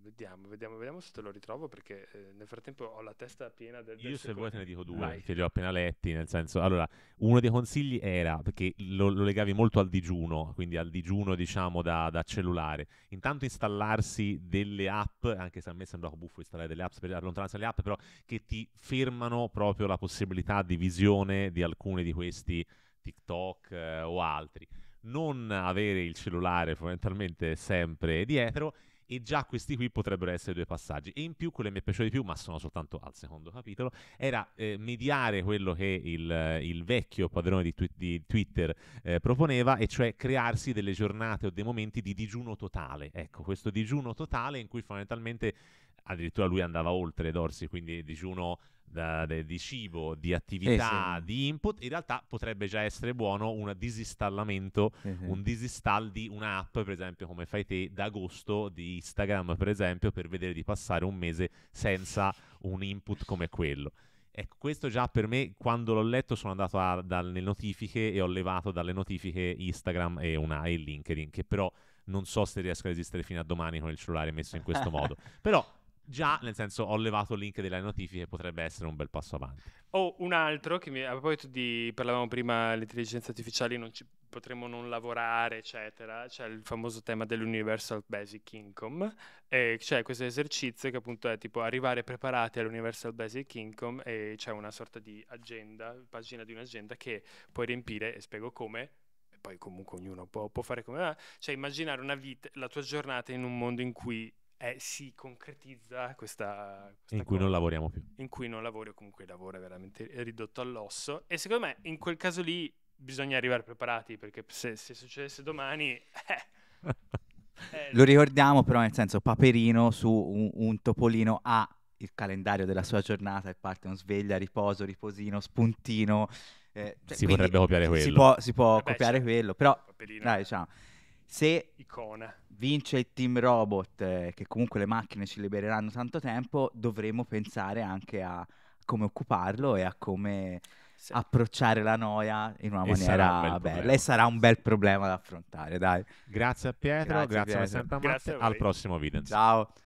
vediamo, vediamo, vediamo se te lo ritrovo perché eh, nel frattempo ho la testa piena del... del Io se vuoi te ne dico due, Vai. che li ho appena letti, nel senso, allora, uno dei consigli era, perché lo, lo legavi molto al digiuno, quindi al digiuno diciamo da, da, cellulare, intanto installarsi delle app, anche se a me sembra buffo installare delle app per allontanarsi dalle app, però che ti fermano proprio la possibilità di visione di alcuni di questi TikTok eh, o altri non avere il cellulare fondamentalmente sempre dietro e già questi qui potrebbero essere due passaggi. E in più quello che mi è piaciuto di più, ma sono soltanto al secondo capitolo, era eh, mediare quello che il, il vecchio padrone di, twi- di Twitter eh, proponeva, e cioè crearsi delle giornate o dei momenti di digiuno totale. Ecco, questo digiuno totale in cui fondamentalmente addirittura lui andava oltre Dorsi, quindi digiuno da, de, di cibo, di attività, eh, sì. di input, in realtà potrebbe già essere buono un disinstallamento, eh, un disinstall di un'app, per esempio, come fai te, d'agosto di Instagram, per esempio, per vedere di passare un mese senza un input come quello. Ecco, questo già per me, quando l'ho letto, sono andato a, dalle notifiche e ho levato dalle notifiche Instagram e, una, e LinkedIn, che però non so se riesco a resistere fino a domani con il cellulare messo in questo modo. Però Già, nel senso, ho levato il link delle notifiche, potrebbe essere un bel passo avanti. O oh, un altro, che mi... a proposito di, parlavamo prima, l'intelligenza artificiale non ci potremmo non lavorare, eccetera, c'è il famoso tema dell'Universal Basic Income, e c'è questo esercizio che appunto è tipo arrivare preparati all'Universal Basic Income e c'è una sorta di agenda, pagina di un'agenda che puoi riempire, e spiego come, poi comunque ognuno può, può fare come va, cioè immaginare una vita, la tua giornata in un mondo in cui eh, si concretizza questa, questa in cui cosa, non lavoriamo più in cui non lavori o comunque il lavoro è veramente ridotto all'osso e secondo me in quel caso lì bisogna arrivare preparati perché se, se succedesse domani eh, eh, lo ricordiamo però nel senso Paperino su un, un topolino ha il calendario della sua giornata e parte un sveglia, riposo, riposino, spuntino eh, cioè, si potrebbe copiare quello si può, si può Vabbè, eh copiare certo. quello però dai, diciamo se Icona. vince il team robot, eh, che comunque le macchine ci libereranno tanto tempo, dovremo pensare anche a come occuparlo e a come sì. approcciare la noia in una e maniera un bella e sarà un bel problema da affrontare, dai. Grazie a Pietro, grazie, grazie Pietro. sempre a Matte, al prossimo video. Ciao.